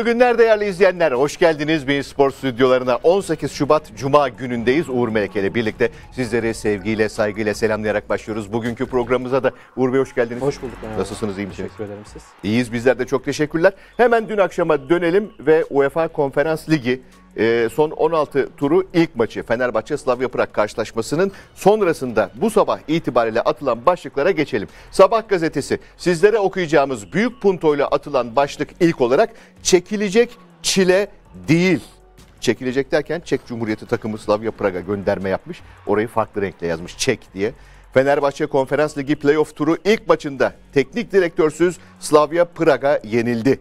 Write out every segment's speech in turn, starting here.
Mutlu günler değerli izleyenler. Hoş geldiniz Bein Spor stüdyolarına. 18 Şubat Cuma günündeyiz. Uğur Meleke ile birlikte sizleri sevgiyle, saygıyla selamlayarak başlıyoruz. Bugünkü programımıza da Uğur Bey hoş geldiniz. Hoş bulduk. Merhaba. Nasılsınız? İyi misiniz? Teşekkür ederim siz. İyiyiz. Bizler de çok teşekkürler. Hemen dün akşama dönelim ve UEFA Konferans Ligi e, son 16 turu ilk maçı Fenerbahçe Slavya Prag karşılaşmasının sonrasında bu sabah itibariyle atılan başlıklara geçelim. Sabah gazetesi sizlere okuyacağımız büyük puntoyla atılan başlık ilk olarak çekilecek çile değil çekilecek derken Çek Cumhuriyeti takımı Slavia Prag'a gönderme yapmış. Orayı farklı renkle yazmış Çek diye. Fenerbahçe Konferans Ligi playoff turu ilk maçında teknik direktörsüz Slavia Prag'a yenildi.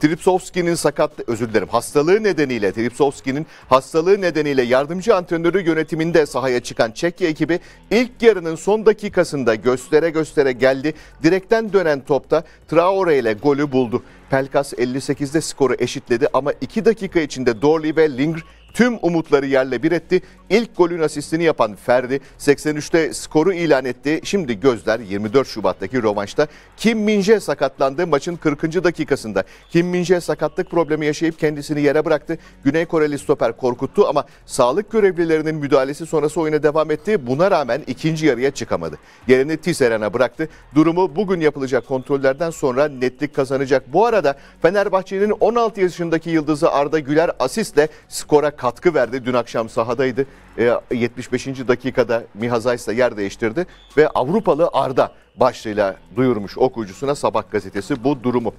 Tripsovski'nin sakat özür dilerim hastalığı nedeniyle Tripsovski'nin hastalığı nedeniyle yardımcı antrenörü yönetiminde sahaya çıkan Çekya ekibi ilk yarının son dakikasında göstere göstere geldi. Direkten dönen topta Traore ile golü buldu. Pelkas 58'de skoru eşitledi ama 2 dakika içinde Dorley ve Lingr tüm umutları yerle bir etti. İlk golün asistini yapan Ferdi 83'te skoru ilan etti. Şimdi gözler 24 Şubat'taki rövanşta Kim Minje sakatlandı maçın 40. dakikasında. Kim Minje sakatlık problemi yaşayıp kendisini yere bıraktı. Güney Koreli stoper korkuttu ama sağlık görevlilerinin müdahalesi sonrası oyuna devam etti. Buna rağmen ikinci yarıya çıkamadı. Yerini Tisseren'e bıraktı. Durumu bugün yapılacak kontrollerden sonra netlik kazanacak. Bu arada Fenerbahçe'nin 16 yaşındaki yıldızı Arda Güler asistle skora katkı verdi. Dün akşam sahadaydı. E, 75. dakikada Mihazay ise yer değiştirdi ve Avrupalı Arda başlığıyla duyurmuş okuyucusuna Sabah gazetesi bu durumu.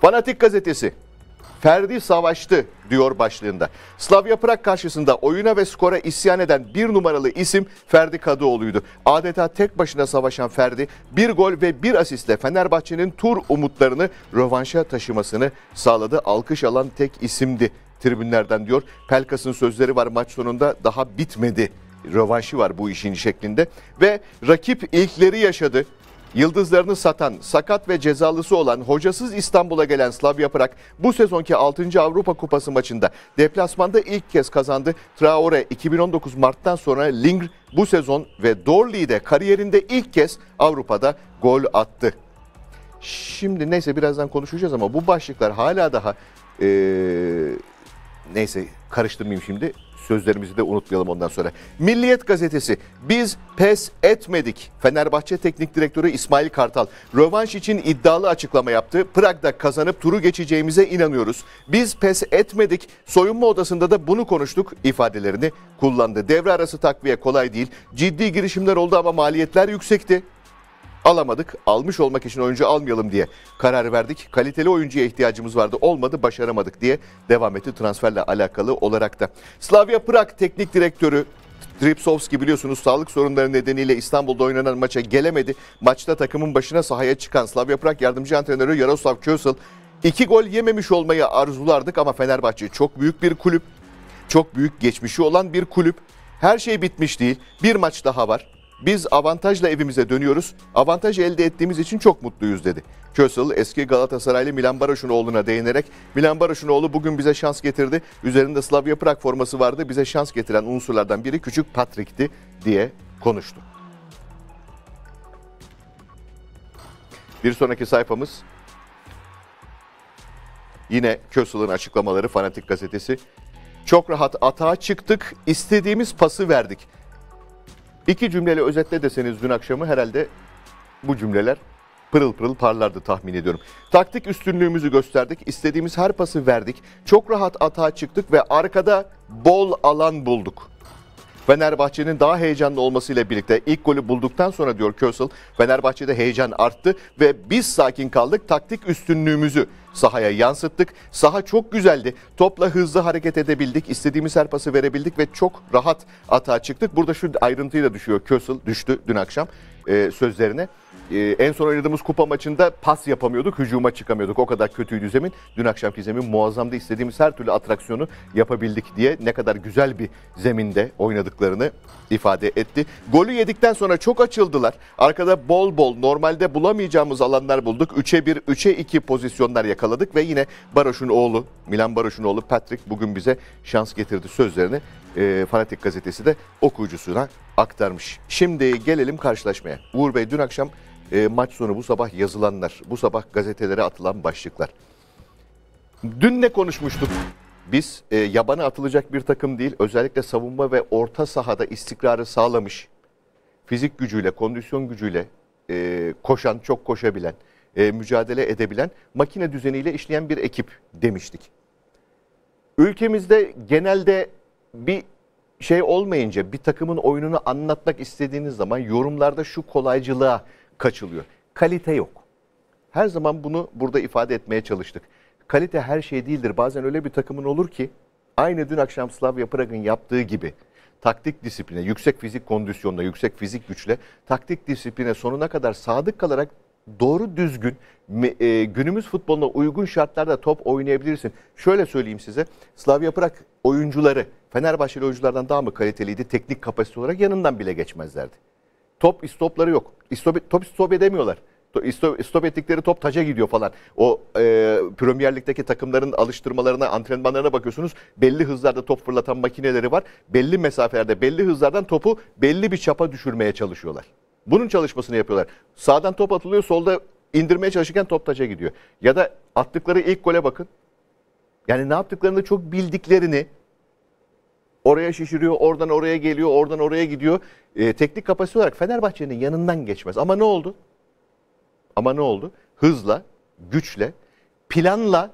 Fanatik gazetesi Ferdi savaştı diyor başlığında. Slavya Prag karşısında oyuna ve skora isyan eden bir numaralı isim Ferdi Kadıoğlu'ydu. Adeta tek başına savaşan Ferdi bir gol ve bir asistle Fenerbahçe'nin tur umutlarını rövanşa taşımasını sağladı. Alkış alan tek isimdi tribünlerden diyor. Pelkas'ın sözleri var maç sonunda daha bitmedi. Rövanşı var bu işin şeklinde. Ve rakip ilkleri yaşadı. Yıldızlarını satan, sakat ve cezalısı olan hocasız İstanbul'a gelen Slav Yaprak bu sezonki 6. Avrupa Kupası maçında deplasmanda ilk kez kazandı. Traore 2019 Mart'tan sonra Ling bu sezon ve Dorley'de de kariyerinde ilk kez Avrupa'da gol attı. Şimdi neyse birazdan konuşacağız ama bu başlıklar hala daha ee, neyse karıştırmayayım şimdi. Sözlerimizi de unutmayalım ondan sonra. Milliyet gazetesi biz pes etmedik. Fenerbahçe Teknik Direktörü İsmail Kartal rövanş için iddialı açıklama yaptı. Prag'da kazanıp turu geçeceğimize inanıyoruz. Biz pes etmedik. Soyunma odasında da bunu konuştuk ifadelerini kullandı. Devre arası takviye kolay değil. Ciddi girişimler oldu ama maliyetler yüksekti alamadık. Almış olmak için oyuncu almayalım diye karar verdik. Kaliteli oyuncuya ihtiyacımız vardı. Olmadı başaramadık diye devam etti transferle alakalı olarak da. Slavia Prag teknik direktörü Tripsovski biliyorsunuz sağlık sorunları nedeniyle İstanbul'da oynanan maça gelemedi. Maçta takımın başına sahaya çıkan Slavia Prag yardımcı antrenörü Yaroslav Kösel iki gol yememiş olmayı arzulardık ama Fenerbahçe çok büyük bir kulüp. Çok büyük geçmişi olan bir kulüp. Her şey bitmiş değil. Bir maç daha var. Biz avantajla evimize dönüyoruz. Avantaj elde ettiğimiz için çok mutluyuz dedi. Kösel eski Galatasaraylı Milan Baroş'un oğluna değinerek Milan Baroş'un oğlu bugün bize şans getirdi. Üzerinde Slavia Prag forması vardı. Bize şans getiren unsurlardan biri küçük Patrik'ti diye konuştu. Bir sonraki sayfamız yine Kösel'ın açıklamaları Fanatik Gazetesi. Çok rahat atağa çıktık, istediğimiz pası verdik. İki cümleyle özetle deseniz dün akşamı herhalde bu cümleler pırıl pırıl parlardı tahmin ediyorum. Taktik üstünlüğümüzü gösterdik. istediğimiz her pası verdik. Çok rahat atağa çıktık ve arkada bol alan bulduk. Fenerbahçe'nin daha heyecanlı olmasıyla birlikte ilk golü bulduktan sonra diyor Kösel Fenerbahçe'de heyecan arttı ve biz sakin kaldık taktik üstünlüğümüzü sahaya yansıttık. Saha çok güzeldi. Topla hızlı hareket edebildik. istediğimiz her pası verebildik ve çok rahat atağa çıktık. Burada şu ayrıntıyı da düşüyor. Kösel düştü dün akşam e, sözlerine. Ee, en son oynadığımız kupa maçında pas yapamıyorduk, hücuma çıkamıyorduk. O kadar kötüydü zemin. Dün akşamki zemin muazzamdı. İstediğimiz her türlü atraksiyonu yapabildik diye ne kadar güzel bir zeminde oynadıklarını ifade etti. Golü yedikten sonra çok açıldılar. Arkada bol bol normalde bulamayacağımız alanlar bulduk. 3'e 1, 3'e 2 pozisyonlar yakaladık ve yine Baroş'un oğlu, Milan Baroş'un oğlu Patrick bugün bize şans getirdi sözlerini e, Fanatik Gazetesi de okuyucusuna aktarmış. Şimdi gelelim karşılaşmaya. Uğur Bey dün akşam e, maç sonu bu sabah yazılanlar, bu sabah gazetelere atılan başlıklar. Dün ne konuşmuştuk? Biz e, yabana atılacak bir takım değil, özellikle savunma ve orta sahada istikrarı sağlamış, fizik gücüyle, kondisyon gücüyle e, koşan, çok koşabilen, e, mücadele edebilen, makine düzeniyle işleyen bir ekip demiştik. Ülkemizde genelde bir şey olmayınca bir takımın oyununu anlatmak istediğiniz zaman yorumlarda şu kolaycılığa kaçılıyor. Kalite yok. Her zaman bunu burada ifade etmeye çalıştık. Kalite her şey değildir. Bazen öyle bir takımın olur ki aynı dün akşam Slavia Prag'ın yaptığı gibi taktik disipline, yüksek fizik kondisyonla, yüksek fizik güçle taktik disipline sonuna kadar sadık kalarak doğru düzgün e, günümüz futboluna uygun şartlarda top oynayabilirsin. Şöyle söyleyeyim size. Slavia Prag oyuncuları Fenerbahçe oyunculardan daha mı kaliteliydi? Teknik kapasite olarak yanından bile geçmezlerdi. Top istopları yok. İstop, top istop edemiyorlar. İstop stop ettikleri top taca gidiyor falan. O e, Premier Lig'deki takımların alıştırmalarına, antrenmanlarına bakıyorsunuz. Belli hızlarda top fırlatan makineleri var. Belli mesafelerde, belli hızlardan topu belli bir çapa düşürmeye çalışıyorlar. Bunun çalışmasını yapıyorlar. Sağdan top atılıyor, solda indirmeye çalışırken top taca gidiyor. Ya da attıkları ilk gole bakın. Yani ne yaptıklarını çok bildiklerini, Oraya şişiriyor, oradan oraya geliyor, oradan oraya gidiyor. E, teknik kapasite olarak Fenerbahçe'nin yanından geçmez. Ama ne oldu? Ama ne oldu? Hızla, güçle, planla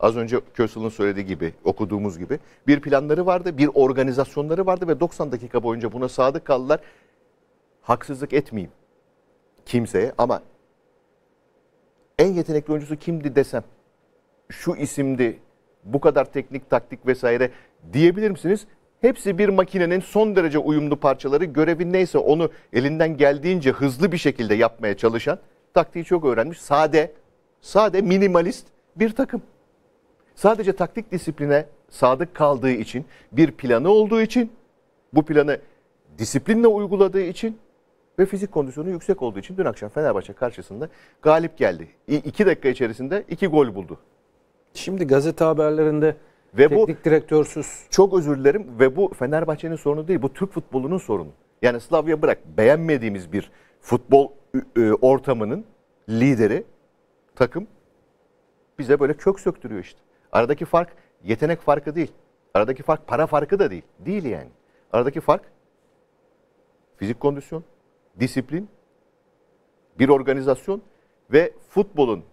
az önce Kösel'in söylediği gibi, okuduğumuz gibi bir planları vardı, bir organizasyonları vardı ve 90 dakika boyunca buna sadık kaldılar. Haksızlık etmeyeyim kimseye ama en yetenekli oyuncusu kimdi desem, şu isimdi bu kadar teknik taktik vesaire diyebilir misiniz? Hepsi bir makinenin son derece uyumlu parçaları. Görevi neyse onu elinden geldiğince hızlı bir şekilde yapmaya çalışan, taktiği çok öğrenmiş, sade, sade minimalist bir takım. Sadece taktik disipline sadık kaldığı için, bir planı olduğu için, bu planı disiplinle uyguladığı için ve fizik kondisyonu yüksek olduğu için dün akşam Fenerbahçe karşısında galip geldi. İ dakika içerisinde iki gol buldu. Şimdi gazete haberlerinde ve teknik bu, direktörsüz. Çok özür dilerim ve bu Fenerbahçe'nin sorunu değil bu Türk futbolunun sorunu. Yani Slavya bırak beğenmediğimiz bir futbol ortamının lideri takım bize böyle kök söktürüyor işte. Aradaki fark yetenek farkı değil. Aradaki fark para farkı da değil. Değil yani. Aradaki fark fizik kondisyon, disiplin, bir organizasyon ve futbolun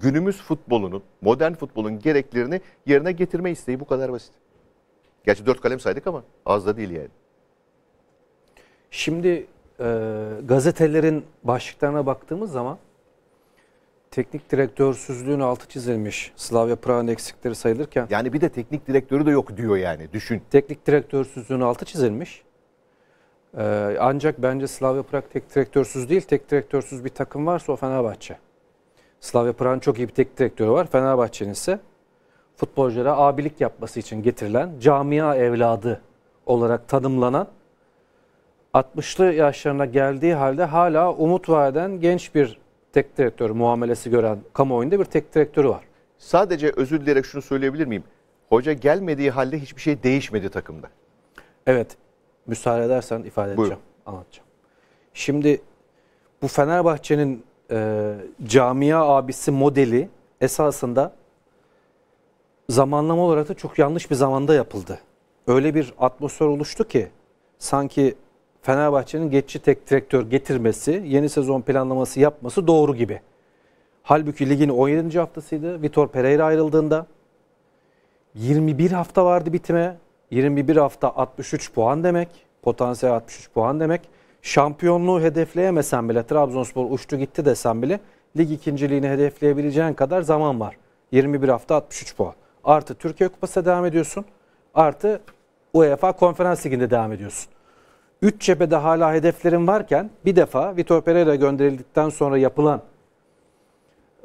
günümüz futbolunun, modern futbolun gereklerini yerine getirme isteği bu kadar basit. Gerçi dört kalem saydık ama az da değil yani. Şimdi e, gazetelerin başlıklarına baktığımız zaman teknik direktörsüzlüğün altı çizilmiş. Slavya Praha'nın eksikleri sayılırken. Yani bir de teknik direktörü de yok diyor yani düşün. Teknik direktörsüzlüğün altı çizilmiş. Ee, ancak bence Slavya Prag tek direktörsüz değil, tek direktörsüz bir takım varsa o Fenerbahçe. Slavia Praha'nın çok iyi bir teknik direktörü var. Fenerbahçe'nin ise futbolculara abilik yapması için getirilen camia evladı olarak tanımlanan 60'lı yaşlarına geldiği halde hala umut vaden genç bir tek direktör muamelesi gören kamuoyunda bir tek direktörü var. Sadece özür dileyerek şunu söyleyebilir miyim? Hoca gelmediği halde hiçbir şey değişmedi takımda. Evet. Müsaade edersen ifade edeceğim, Buyurun. anlatacağım. Şimdi bu Fenerbahçe'nin e, camia abisi modeli esasında zamanlama olarak da çok yanlış bir zamanda yapıldı. Öyle bir atmosfer oluştu ki sanki Fenerbahçe'nin geçici tek direktör getirmesi, yeni sezon planlaması yapması doğru gibi. Halbuki ligin 17. haftasıydı. Vitor Pereira ayrıldığında 21 hafta vardı bitime. 21 hafta 63 puan demek. Potansiyel 63 puan demek şampiyonluğu hedefleyemesen bile Trabzonspor uçtu gitti desem bile lig ikinciliğini hedefleyebileceğin kadar zaman var. 21 hafta 63 puan. Artı Türkiye Kupası devam ediyorsun. Artı UEFA Konferans Ligi'nde devam ediyorsun. Üç cephede hala hedeflerin varken bir defa Vitor Pereira gönderildikten sonra yapılan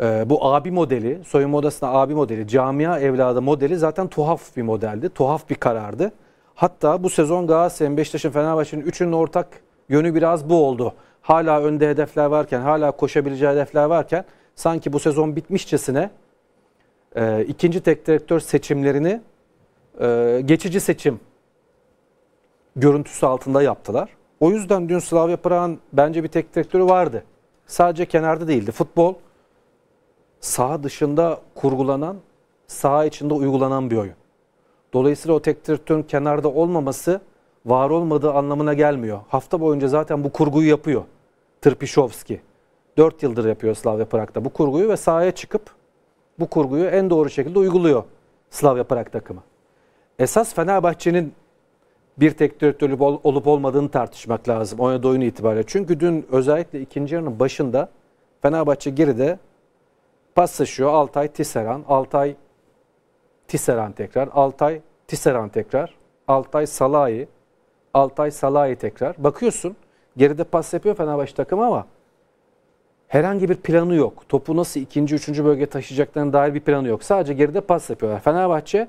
e, bu abi modeli, soyunma odasına abi modeli, camia evladı modeli zaten tuhaf bir modeldi. Tuhaf bir karardı. Hatta bu sezon Galatasaray'ın, Beşiktaş'ın, Fenerbahçe'nin üçünün ortak yönü biraz bu oldu. Hala önde hedefler varken, hala koşabileceği hedefler varken sanki bu sezon bitmişçesine e, ikinci tek direktör seçimlerini e, geçici seçim görüntüsü altında yaptılar. O yüzden dün Slavia Prag'ın bence bir tek direktörü vardı. Sadece kenarda değildi. Futbol saha dışında kurgulanan, saha içinde uygulanan bir oyun. Dolayısıyla o tek direktörün kenarda olmaması var olmadığı anlamına gelmiyor. Hafta boyunca zaten bu kurguyu yapıyor Tırpişovski. 4 yıldır yapıyor Slavya Prag'da bu kurguyu ve sahaya çıkıp bu kurguyu en doğru şekilde uyguluyor Slavya Prag takımı. Esas Fenerbahçe'nin bir tek direktörlük olup olmadığını tartışmak lazım oynadığı oyunu itibariyle. Çünkü dün özellikle ikinci yarının başında Fenerbahçe geride taşıyor Altay Tisseran, Altay Tisseran tekrar, Altay Tisseran tekrar, Altay Salahi, Altay Salah'ı tekrar. Bakıyorsun geride pas yapıyor Fenerbahçe takım ama herhangi bir planı yok. Topu nasıl ikinci, üçüncü bölge taşıyacaklarına dair bir planı yok. Sadece geride pas yapıyorlar. Fenerbahçe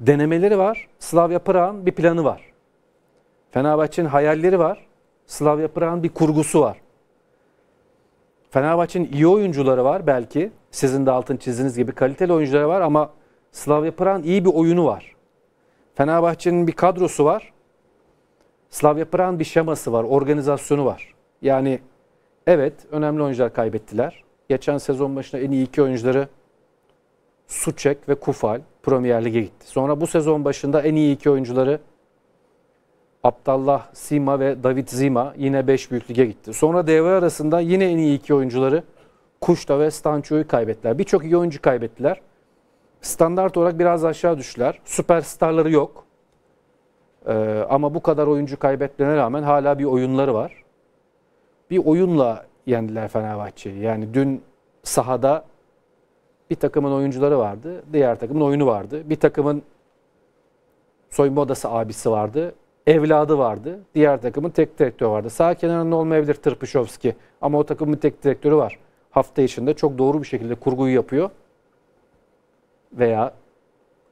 denemeleri var. Slavya Praha'nın bir planı var. Fenerbahçe'nin hayalleri var. Slavya Praha'nın bir kurgusu var. Fenerbahçe'nin iyi oyuncuları var belki. Sizin de altın çizdiğiniz gibi kaliteli oyuncuları var ama Slavya Praha'nın iyi bir oyunu var. Fenerbahçe'nin bir kadrosu var. Slavia Praha'nın bir şeması var, organizasyonu var. Yani evet önemli oyuncular kaybettiler. Geçen sezon başında en iyi iki oyuncuları Suçek ve Kufal Premier Lig'e gitti. Sonra bu sezon başında en iyi iki oyuncuları Abdallah Sima ve David Zima yine 5 büyük lige gitti. Sonra devre arasında yine en iyi iki oyuncuları Kuşta ve Stanço'yu kaybettiler. Birçok iyi oyuncu kaybettiler. Standart olarak biraz aşağı düştüler. Süperstarları yok. Ee, ama bu kadar oyuncu kaybetmene rağmen hala bir oyunları var. Bir oyunla yendiler Fenerbahçe'yi. Yani dün sahada bir takımın oyuncuları vardı, diğer takımın oyunu vardı. Bir takımın soyunma odası abisi vardı, evladı vardı. Diğer takımın tek direktörü vardı. Sağ kenarında olmayabilir Tırpışovski ama o takımın tek direktörü var. Hafta içinde çok doğru bir şekilde kurguyu yapıyor. Veya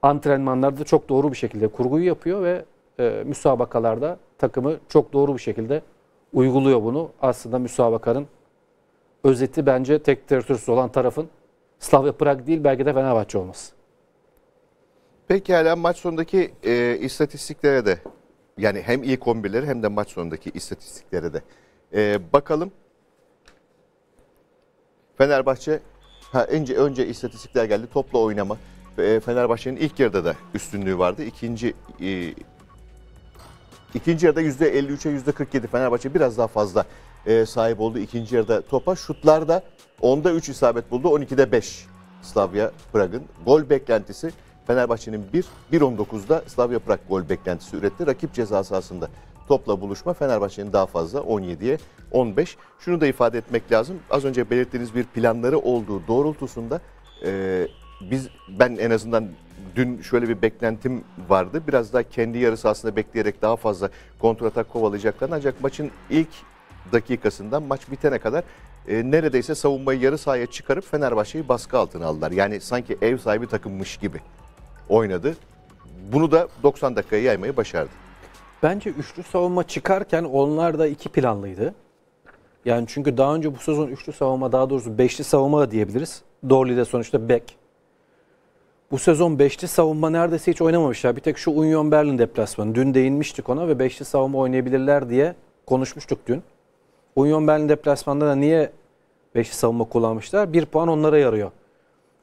antrenmanlarda çok doğru bir şekilde kurguyu yapıyor ve e, müsabakalarda takımı çok doğru bir şekilde uyguluyor bunu. Aslında müsabakanın özeti bence tek terörsüz olan tarafın Slavia Prag değil belki de Fenerbahçe olması. Pekala maç sonundaki e, istatistiklere de yani hem ilk 11'leri hem de maç sonundaki istatistiklere de e, bakalım. Fenerbahçe ha, önce önce istatistikler geldi. Topla oynama. E, Fenerbahçe'nin ilk yarıda da üstünlüğü vardı. İkinci e, İkinci yarıda %53'e %47 Fenerbahçe biraz daha fazla e, sahip oldu ikinci yarıda topa. Şutlarda 10'da 3 isabet buldu, 12'de 5 Slavia Prag'ın. Gol beklentisi Fenerbahçe'nin 1, 1.19'da Slavia Prag gol beklentisi üretti. Rakip ceza sahasında topla buluşma Fenerbahçe'nin daha fazla 17'ye 15. Şunu da ifade etmek lazım. Az önce belirttiğiniz bir planları olduğu doğrultusunda e, biz ben en azından dün şöyle bir beklentim vardı. Biraz daha kendi yarısı aslında bekleyerek daha fazla kontratak kovalayacaklar. ancak maçın ilk dakikasından maç bitene kadar e, neredeyse savunmayı yarı sahaya çıkarıp Fenerbahçe'yi baskı altına aldılar. Yani sanki ev sahibi takımmış gibi oynadı. Bunu da 90 dakikaya yaymayı başardı. Bence üçlü savunma çıkarken onlar da iki planlıydı. Yani çünkü daha önce bu sezon üçlü savunma daha doğrusu beşli savunma da diyebiliriz. Dorley de sonuçta bek. Bu sezon 5'li savunma neredeyse hiç oynamamışlar. Bir tek şu Union Berlin deplasmanı. Dün değinmiştik ona ve 5'li savunma oynayabilirler diye konuşmuştuk dün. Union Berlin deplasmanında da niye 5'li savunma kullanmışlar? 1 puan onlara yarıyor.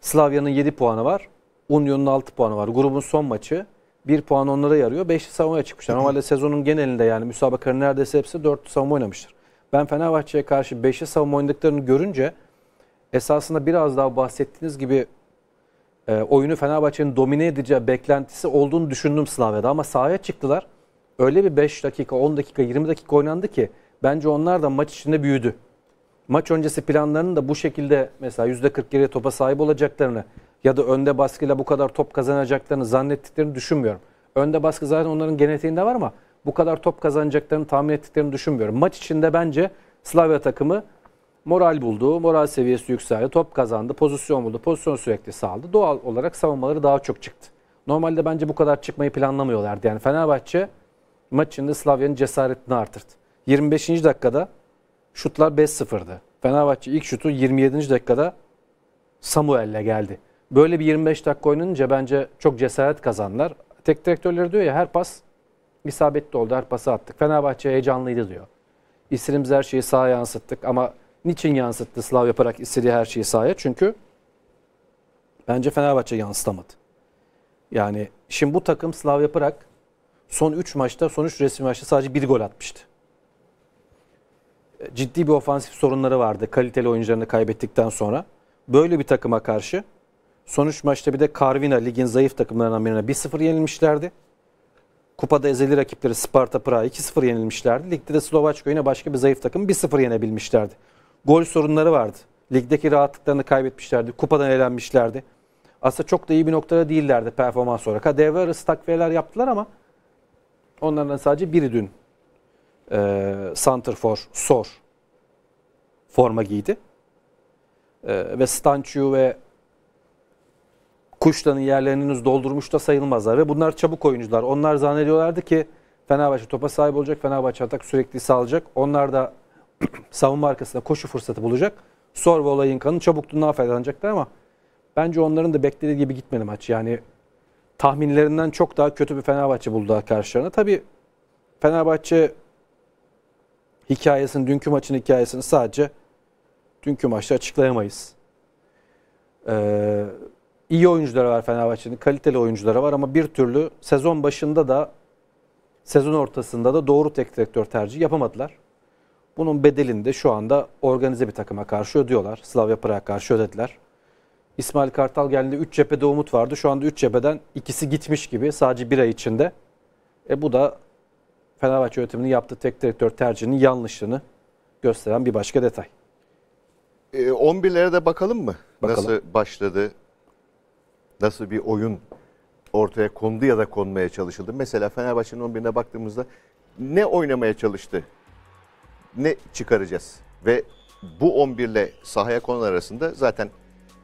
Slavya'nın 7 puanı var. Union'un 6 puanı var. Grubun son maçı. 1 puan onlara yarıyor. 5'li savunmaya çıkmışlar. Normalde sezonun genelinde yani müsabakanın neredeyse hepsi 4'lü savunma oynamıştır. Ben Fenerbahçe'ye karşı 5'li savunma oynadıklarını görünce esasında biraz daha bahsettiğiniz gibi e, oyunu Fenerbahçe'nin domine edeceği beklentisi olduğunu düşündüm Slavya'da ama sahaya çıktılar. Öyle bir 5 dakika, 10 dakika, 20 dakika oynandı ki bence onlar da maç içinde büyüdü. Maç öncesi planlarının da bu şekilde mesela %40 geriye topa sahip olacaklarını ya da önde baskıyla bu kadar top kazanacaklarını zannettiklerini düşünmüyorum. Önde baskı zaten onların genetiğinde var ama bu kadar top kazanacaklarını tahmin ettiklerini düşünmüyorum. Maç içinde bence Slavya takımı moral buldu, moral seviyesi yükseldi, top kazandı, pozisyon buldu, pozisyon sürekli sağladı. Doğal olarak savunmaları daha çok çıktı. Normalde bence bu kadar çıkmayı planlamıyorlardı. Yani Fenerbahçe maçında Slavya'nın cesaretini artırdı. 25. dakikada şutlar 5-0'dı. Fenerbahçe ilk şutu 27. dakikada Samuel'le geldi. Böyle bir 25 dakika oynanınca bence çok cesaret kazanlar. Tek direktörleri diyor ya her pas isabetli oldu, her pası attık. Fenerbahçe heyecanlıydı diyor. İstediğimiz her şeyi sağa yansıttık ama Niçin yansıttı Slav yaparak istediği her şeyi sahaya? Çünkü bence Fenerbahçe yansıtamadı. Yani şimdi bu takım Slav yaparak son 3 maçta, son 3 resmi maçta sadece bir gol atmıştı. Ciddi bir ofansif sorunları vardı kaliteli oyuncularını kaybettikten sonra. Böyle bir takıma karşı son 3 maçta bir de Carvina ligin zayıf takımlarından birine 1-0 yenilmişlerdi. Kupada ezeli rakipleri Sparta Praha 2-0 yenilmişlerdi. Ligde de Slovaçka yine başka bir zayıf takım 1-0 yenebilmişlerdi gol sorunları vardı. Ligdeki rahatlıklarını kaybetmişlerdi. Kupadan elenmişlerdi. Aslında çok da iyi bir noktada değillerdi performans olarak. Devre arası takviyeler yaptılar ama onlardan sadece biri dün e, Santrfor, Sor forma giydi. E, ve Stançu ve Kuşla'nın yerlerini henüz doldurmuş da sayılmazlar. Ve bunlar çabuk oyuncular. Onlar zannediyorlardı ki Fenerbahçe topa sahip olacak, Fenerbahçe atak sürekli sağlayacak. Onlar da savunma arkasında koşu fırsatı bulacak. Sor ve olayın kanı çabukluğundan faydalanacaklar ama bence onların da beklediği gibi gitmedi maç. Yani tahminlerinden çok daha kötü bir Fenerbahçe buldu karşılarına. Tabii Fenerbahçe hikayesini, dünkü maçın hikayesini sadece dünkü maçta açıklayamayız. Ee, iyi oyuncuları var Fenerbahçe'nin, kaliteli oyuncuları var ama bir türlü sezon başında da sezon ortasında da doğru tek direktör tercihi yapamadılar. Bunun bedelini de şu anda organize bir takıma karşı ödüyorlar. Slavya Prag'a karşı ödediler. İsmail Kartal geldiğinde 3 cephede umut vardı. Şu anda 3 cepheden ikisi gitmiş gibi sadece bir ay içinde. E bu da Fenerbahçe yönetiminin yaptığı tek direktör tercihinin yanlışlığını gösteren bir başka detay. E, 11'lere de bakalım mı? Bakalım. Nasıl başladı? Nasıl bir oyun ortaya kondu ya da konmaya çalışıldı? Mesela Fenerbahçe'nin 11'ine baktığımızda ne oynamaya çalıştı ne çıkaracağız? Ve bu 11 ile sahaya konan arasında zaten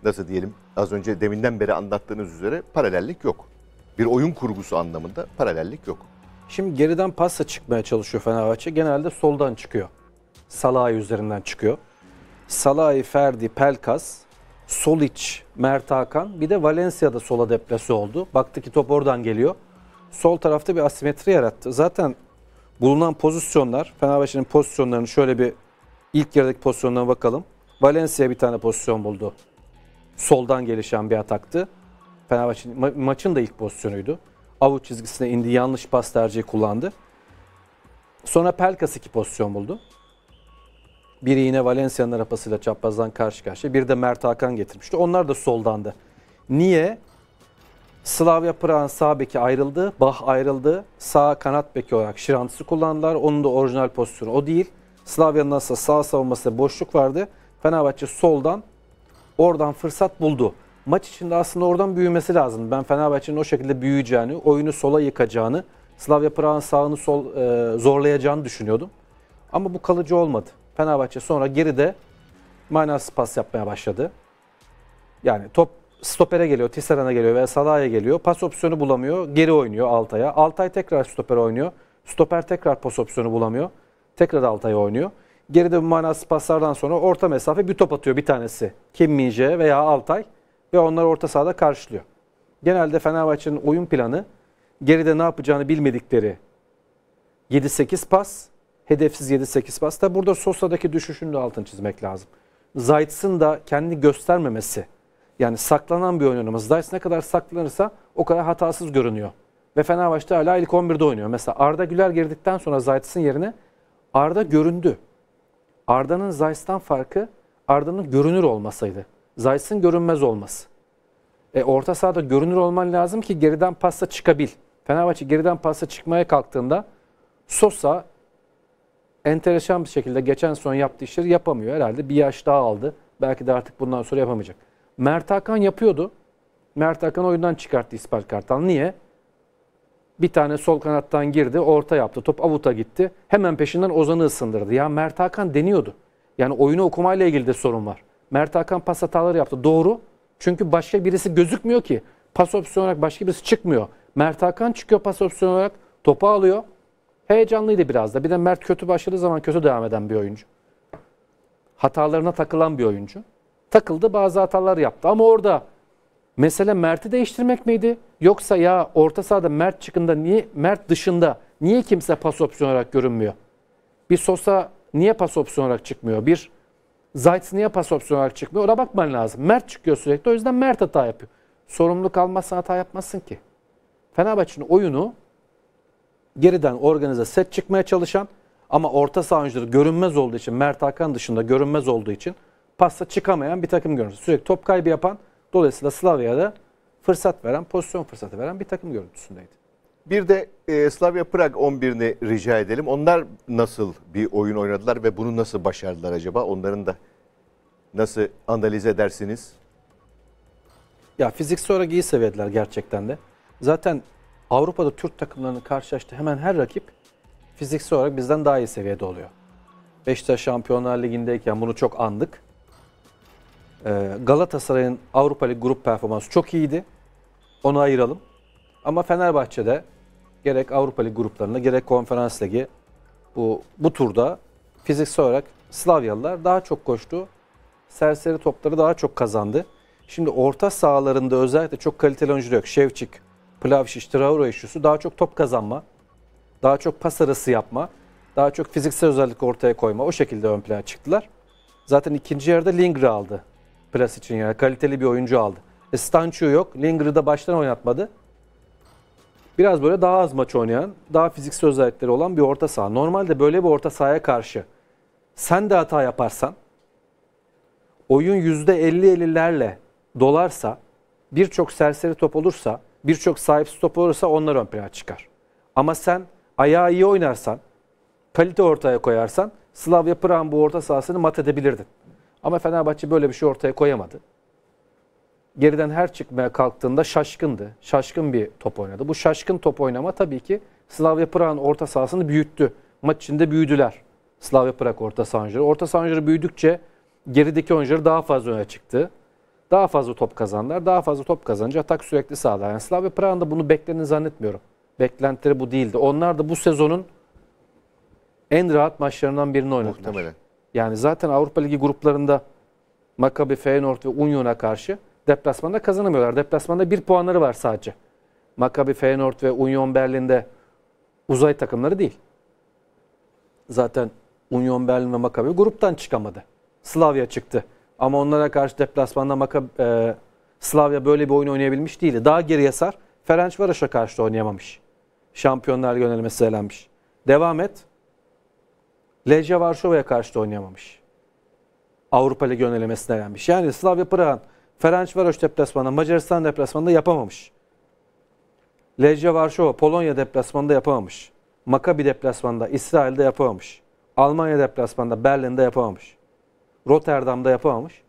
nasıl diyelim az önce deminden beri anlattığınız üzere paralellik yok. Bir oyun kurgusu anlamında paralellik yok. Şimdi geriden pasta çıkmaya çalışıyor Fenerbahçe. Genelde soldan çıkıyor. Salahi üzerinden çıkıyor. Salahi, Ferdi, Pelkas, sol Mert Hakan bir de Valencia'da sola deplase oldu. Baktı ki top oradan geliyor. Sol tarafta bir asimetri yarattı. Zaten bulunan pozisyonlar, Fenerbahçe'nin pozisyonlarını şöyle bir ilk yarıdaki pozisyonlarına bakalım. Valencia bir tane pozisyon buldu. Soldan gelişen bir ataktı. Fenerbahçe'nin ma- maçın da ilk pozisyonuydu. Avuç çizgisine indi, yanlış pas tercihi kullandı. Sonra Pelkas iki pozisyon buldu. Biri yine Valencia'nın arapasıyla çaprazdan karşı karşıya. Bir de Mert Hakan getirmişti. Onlar da soldandı. Niye? Slavia Praha'nın sağ beki ayrıldı. bah ayrıldı. Sağ kanat beki olarak Şirantis'i kullandılar. Onun da orijinal pozisyonu o değil. Slavia'nın nasıl sağ savunmasında boşluk vardı. Fenerbahçe soldan oradan fırsat buldu. Maç içinde aslında oradan büyümesi lazım. Ben Fenerbahçe'nin o şekilde büyüyeceğini, oyunu sola yıkacağını, Slavia Praha'nın sağını sol e, zorlayacağını düşünüyordum. Ama bu kalıcı olmadı. Fenerbahçe sonra geride manasız pas yapmaya başladı. Yani top stopere geliyor, Tisserand'a geliyor veya Salah'a geliyor. Pas opsiyonu bulamıyor. Geri oynuyor Altay'a. Altay tekrar stopere oynuyor. Stoper tekrar pas opsiyonu bulamıyor. Tekrar Altay'a oynuyor. Geride bu manasız paslardan sonra orta mesafe bir top atıyor bir tanesi. Kim Minje veya Altay ve onları orta sahada karşılıyor. Genelde Fenerbahçe'nin oyun planı geride ne yapacağını bilmedikleri 7-8 pas, hedefsiz 7-8 pas. Da burada Sosa'daki düşüşünü de altını çizmek lazım. Zayt'sın da kendini göstermemesi yani saklanan bir oyunumuz. Dice ne kadar saklanırsa o kadar hatasız görünüyor. Ve Fenerbahçe hala ilk 11'de oynuyor. Mesela Arda Güler girdikten sonra Zayt'sın yerine Arda göründü. Arda'nın Zayt'tan farkı Arda'nın görünür olmasaydı. Zayt'sın görünmez olması. E, orta sahada görünür olman lazım ki geriden pasta çıkabil. Fenerbahçe geriden pasta çıkmaya kalktığında Sosa enteresan bir şekilde geçen son yaptığı işleri yapamıyor. Herhalde bir yaş daha aldı. Belki de artık bundan sonra yapamayacak. Mert Hakan yapıyordu. Mert Hakan oyundan çıkarttı İsmail Kartal. Niye? Bir tane sol kanattan girdi, orta yaptı, top avuta gitti. Hemen peşinden Ozan'ı ısındırdı. Ya Mert Hakan deniyordu. Yani oyunu okumayla ilgili de sorun var. Mert Hakan pas hataları yaptı. Doğru. Çünkü başka birisi gözükmüyor ki. Pas opsiyon olarak başka birisi çıkmıyor. Mert Hakan çıkıyor pas opsiyon olarak. Topu alıyor. Heyecanlıydı biraz da. Bir de Mert kötü başladığı zaman kötü devam eden bir oyuncu. Hatalarına takılan bir oyuncu takıldı bazı hatalar yaptı. Ama orada mesele Mert'i değiştirmek miydi? Yoksa ya orta sahada Mert çıkında niye Mert dışında niye kimse pas opsiyon olarak görünmüyor? Bir Sosa niye pas opsiyon olarak çıkmıyor? Bir Zayt niye pas opsiyon olarak çıkmıyor? Ona bakman lazım. Mert çıkıyor sürekli. O yüzden Mert hata yapıyor. Sorumluluk almazsan hata yapmazsın ki. Fenerbahçe'nin oyunu geriden organize set çıkmaya çalışan ama orta saha oyuncuları görünmez olduğu için Mert Hakan dışında görünmez olduğu için pasta çıkamayan bir takım görüntüsü. Sürekli top kaybı yapan dolayısıyla Slavya'da fırsat veren, pozisyon fırsatı veren bir takım görüntüsündeydi. Bir de e, Slavia Prag 11'ini rica edelim. Onlar nasıl bir oyun oynadılar ve bunu nasıl başardılar acaba? Onların da nasıl analiz edersiniz? Ya fiziksel olarak iyi seviyediler gerçekten de. Zaten Avrupa'da Türk takımlarını karşılaştı. hemen her rakip fiziksel olarak bizden daha iyi seviyede oluyor. Beşiktaş Şampiyonlar Ligi'ndeyken bunu çok andık. Ee, Galatasaray'ın Avrupa Ligi grup performansı çok iyiydi. Onu ayıralım. Ama Fenerbahçe'de gerek Avrupa Ligi gruplarında gerek Konferans Ligi bu, bu turda fiziksel olarak Slavyalılar daha çok koştu. Serseri topları daha çok kazandı. Şimdi orta sahalarında özellikle çok kaliteli oyuncu yok. Şevçik, Plavšić, Traore işçisi daha çok top kazanma, daha çok pas arası yapma, daha çok fiziksel özellik ortaya koyma. O şekilde ön plana çıktılar. Zaten ikinci yarıda Lingre aldı Plas için yani. Kaliteli bir oyuncu aldı. E, Stanchio yok. Lingard'ı baştan oynatmadı. Biraz böyle daha az maç oynayan, daha fiziksel özellikleri olan bir orta saha. Normalde böyle bir orta sahaya karşı sen de hata yaparsan, oyun %50-50'lerle dolarsa, birçok serseri top olursa, birçok sahipsiz top olursa onlar ön plana çıkar. Ama sen ayağı iyi oynarsan, kalite ortaya koyarsan Slavia Praha'nın bu orta sahasını mat edebilirdin. Ama Fenerbahçe böyle bir şey ortaya koyamadı. Geriden her çıkmaya kalktığında şaşkındı. Şaşkın bir top oynadı. Bu şaşkın top oynama tabii ki Slavia Prag'ın orta sahasını büyüttü. Maç içinde büyüdüler. Slavia Prag orta sahancıları. Orta sahancıları büyüdükçe gerideki oyuncuları daha fazla öne çıktı. Daha fazla top kazandılar. Daha fazla top kazanınca atak sürekli sağlar. Yani Slavia Prag'ın da bunu beklediğini zannetmiyorum. Beklentileri bu değildi. Onlar da bu sezonun en rahat maçlarından birini oynadılar. Muhtemelen. Yani zaten Avrupa Ligi gruplarında Maccabi, Feyenoord ve Union'a karşı deplasmanda kazanamıyorlar. Deplasmanda bir puanları var sadece. Maccabi, Feyenoord ve Union Berlin'de uzay takımları değil. Zaten Union Berlin ve Maccabi gruptan çıkamadı. Slavia çıktı. Ama onlara karşı deplasmanda Maccabi, e, Slavia böyle bir oyun oynayabilmiş değildi. Daha geriye sar. Ferencvaros'a karşı da oynayamamış. Şampiyonlar yönelmesi elenmiş. Devam et. Lejia Varşova'ya karşı da oynayamamış. Avrupa Ligi önelemesine gelmiş. Yani Slavia Praha'nın Ferencvaros deplasmanında, Macaristan deplasmanında yapamamış. Lejia Varşova Polonya deplasmanında yapamamış. Makabi deplasmanında İsrail'de yapamamış. Almanya deplasmanında Berlin'de yapamamış. Rotterdam'da yapamamış.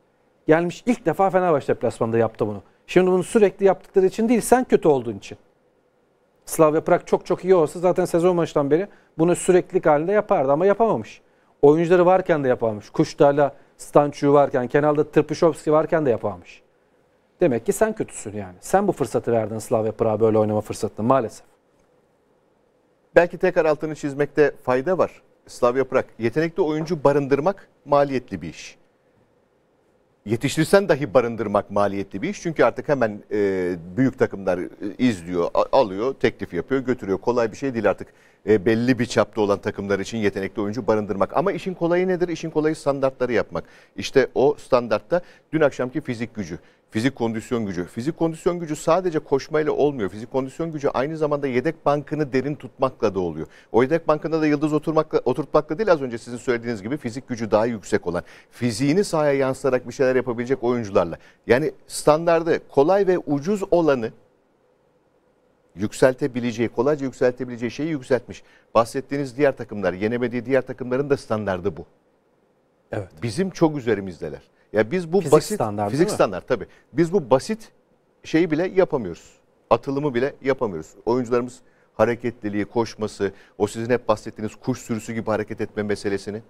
Gelmiş ilk defa Fenerbahçe deplasmanında yaptı bunu. Şimdi bunu sürekli yaptıkları için değil sen kötü olduğun için. Slavia Prag çok çok iyi olsa zaten sezon maçtan beri bunu sürekli halinde yapardı ama yapamamış. Oyuncuları varken de yapamamış. Kuşlarla Stançu varken, Kenalda Tırpışovski varken de yapamamış. Demek ki sen kötüsün yani. Sen bu fırsatı verdin Slavia Prag'a böyle oynama fırsatını maalesef. Belki tekrar altını çizmekte fayda var. Slavia Prag yetenekli oyuncu barındırmak maliyetli bir iş yetiştirsen dahi barındırmak maliyetli bir iş. Çünkü artık hemen e, büyük takımlar e, izliyor, alıyor, teklif yapıyor, götürüyor. Kolay bir şey değil artık. E, belli bir çapta olan takımlar için yetenekli oyuncu barındırmak. Ama işin kolayı nedir? İşin kolayı standartları yapmak. İşte o standartta dün akşamki fizik gücü, fizik kondisyon gücü. Fizik kondisyon gücü sadece koşmayla olmuyor. Fizik kondisyon gücü aynı zamanda yedek bankını derin tutmakla da oluyor. O yedek bankında da yıldız oturmakla, oturtmakla değil az önce sizin söylediğiniz gibi fizik gücü daha yüksek olan, fiziğini sahaya yansıtarak bir şeyler yapabilecek oyuncularla. Yani standardı kolay ve ucuz olanı yükseltebileceği, kolayca yükseltebileceği şeyi yükseltmiş. Bahsettiğiniz diğer takımlar, yenemediği diğer takımların da standardı bu. Evet. Bizim çok üzerimizdeler. Ya biz bu fizik basit standart, fizik standart tabii. Biz bu basit şeyi bile yapamıyoruz. Atılımı bile yapamıyoruz. Oyuncularımız hareketliliği, koşması, o sizin hep bahsettiğiniz kuş sürüsü gibi hareket etme meselesini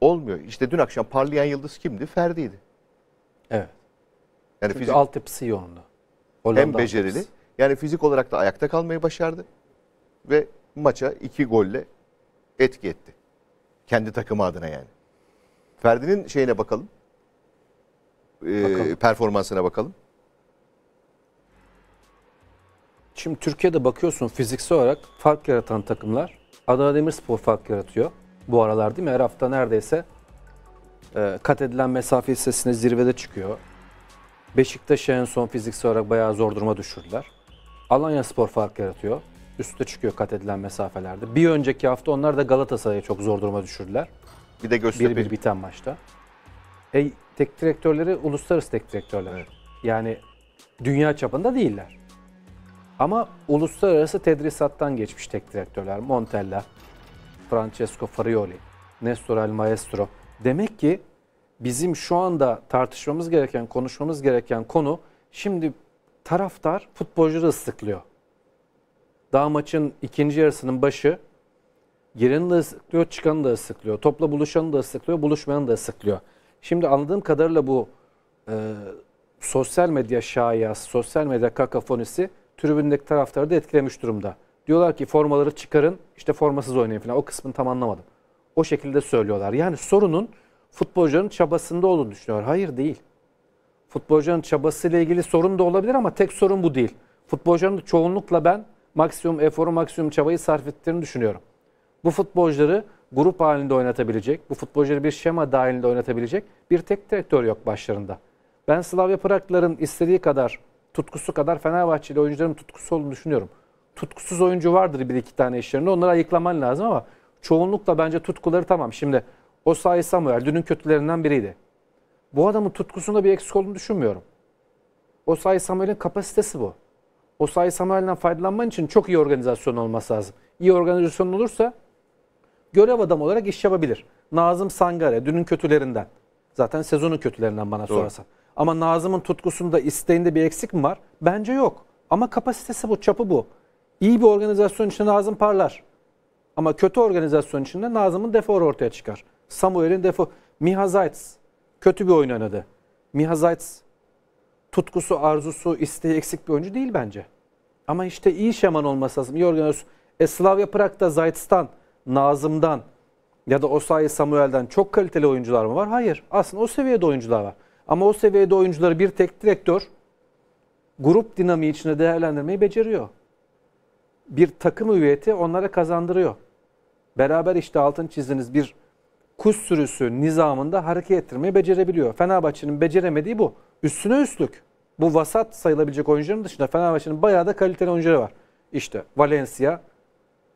olmuyor. İşte dün akşam parlayan yıldız kimdi? Ferdi'ydi. Evet. Yani Çünkü fizik... altyapısı yoğundu. Hollanda hem becerili altyapısı. Yani fizik olarak da ayakta kalmayı başardı ve maça iki golle etki etti. Kendi takımı adına yani. Ferdi'nin şeyine bakalım. Ee, bakalım. Performansına bakalım. Şimdi Türkiye'de bakıyorsun fiziksel olarak fark yaratan takımlar Adana Demirspor fark yaratıyor. Bu aralar değil mi? Her hafta neredeyse e, kat edilen mesafe hissesine zirvede çıkıyor. Beşiktaş'ı en son fiziksel olarak bayağı zor duruma düşürdüler. Alanya Spor fark yaratıyor. üstte çıkıyor kat edilen mesafelerde. Bir önceki hafta onlar da Galatasaray'ı çok zor duruma düşürdüler. Bir de göstereyim. bir 1 biten maçta. E, tek direktörleri uluslararası tek direktörler. Evet. Yani dünya çapında değiller. Ama uluslararası tedrisattan geçmiş tek direktörler. Montella, Francesco Farioli, Nestor El Maestro. Demek ki bizim şu anda tartışmamız gereken, konuşmamız gereken konu şimdi taraftar futbolcuları ıslıklıyor. Daha maçın ikinci yarısının başı gireni de ıslıklıyor, çıkanı da ıslıklıyor. Topla buluşanı da ıslıklıyor, buluşmayanı da ıslıklıyor. Şimdi anladığım kadarıyla bu e, sosyal medya şayası, sosyal medya kakafonisi tribündeki taraftarı da etkilemiş durumda. Diyorlar ki formaları çıkarın, işte formasız oynayın falan. O kısmını tam anlamadım. O şekilde söylüyorlar. Yani sorunun futbolcuların çabasında olduğunu düşünüyor. Hayır değil. Futbolcunun çabasıyla ilgili sorun da olabilir ama tek sorun bu değil. Futbolcunun çoğunlukla ben maksimum eforu, maksimum çabayı sarf ettiğini düşünüyorum. Bu futbolcuları grup halinde oynatabilecek, bu futbolcuları bir şema dahilinde oynatabilecek bir tek direktör yok başlarında. Ben Slavya Pragların istediği kadar, tutkusu kadar Fenerbahçeli oyuncuların tutkusu olduğunu düşünüyorum. Tutkusuz oyuncu vardır bir iki tane işlerinde. Onları ayıklaman lazım ama çoğunlukla bence tutkuları tamam. Şimdi Osayi Samuel dünün kötülerinden biriydi bu adamın tutkusunda bir eksik olduğunu düşünmüyorum. O sayı Samuel'in kapasitesi bu. O sayı Samuel'den faydalanman için çok iyi organizasyon olması lazım. İyi organizasyon olursa görev adamı olarak iş yapabilir. Nazım Sangare dünün kötülerinden. Zaten sezonun kötülerinden bana Doğru. sorarsan. Ama Nazım'ın tutkusunda, isteğinde bir eksik mi var? Bence yok. Ama kapasitesi bu, çapı bu. İyi bir organizasyon içinde Nazım parlar. Ama kötü organizasyon içinde Nazım'ın deforu ortaya çıkar. Samuel'in defo. Miha Zaitz kötü bir oyun oynadı. Miha Zayt's tutkusu, arzusu, isteği eksik bir oyuncu değil bence. Ama işte iyi şeman olması lazım. İyi organizasyon. E, Slavia Prag'da Zayt'stan, Nazım'dan ya da Osayi Samuel'den çok kaliteli oyuncular mı var? Hayır. Aslında o seviyede oyuncular var. Ama o seviyede oyuncuları bir tek direktör grup dinamiği içinde değerlendirmeyi beceriyor. Bir takım üyeti onlara kazandırıyor. Beraber işte altın çizdiğiniz bir kuş sürüsü nizamında hareket ettirmeyi becerebiliyor. Fenerbahçe'nin beceremediği bu. Üstüne üstlük. Bu vasat sayılabilecek oyuncuların dışında Fenerbahçe'nin bayağı da kaliteli oyuncuları var. İşte Valencia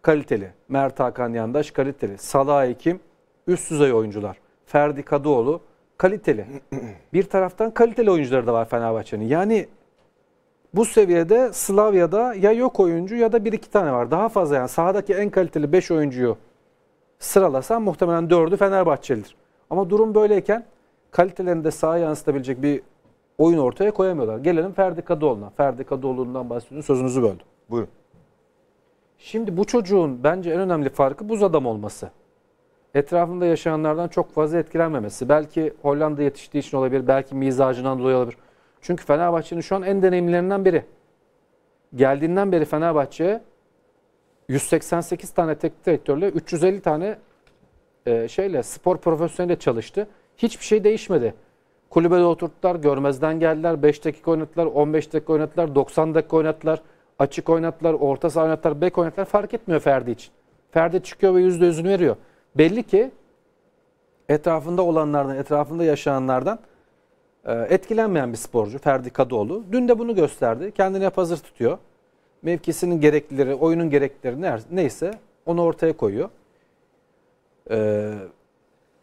kaliteli. Mert Hakan Yandaş kaliteli. Salah Ekim üst düzey oyuncular. Ferdi Kadıoğlu kaliteli. Bir taraftan kaliteli oyuncuları da var Fenerbahçe'nin. Yani bu seviyede Slavya'da ya yok oyuncu ya da bir iki tane var. Daha fazla yani sahadaki en kaliteli 5 oyuncuyu sıralasam muhtemelen dördü Fenerbahçelidir. Ama durum böyleyken kalitelerini de sahaya yansıtabilecek bir oyun ortaya koyamıyorlar. Gelelim Ferdi Kadıoğlu'na. Ferdi Kadıoğlu'ndan bahsediyorum. Sözünüzü böldüm. Buyurun. Şimdi bu çocuğun bence en önemli farkı buz adam olması. Etrafında yaşayanlardan çok fazla etkilenmemesi. Belki Hollanda yetiştiği için olabilir. Belki mizacından dolayı olabilir. Çünkü Fenerbahçe'nin şu an en deneyimlerinden biri. Geldiğinden beri Fenerbahçe'ye 188 tane teknik direktörle 350 tane e, şeyle spor profesyoneliyle çalıştı. Hiçbir şey değişmedi. Kulübede oturttular, görmezden geldiler. 5 dakika oynattılar, 15 dakika oynattılar, 90 dakika oynattılar. Açık oynattılar, orta saha oynattılar, bek oynattılar. Fark etmiyor Ferdi için. Ferdi çıkıyor ve yüzde yüzünü veriyor. Belli ki etrafında olanlardan, etrafında yaşayanlardan e, etkilenmeyen bir sporcu Ferdi Kadıoğlu. Dün de bunu gösterdi. Kendini hep hazır tutuyor mevkisinin gereklileri, oyunun gereklileri neyse onu ortaya koyuyor. Ee,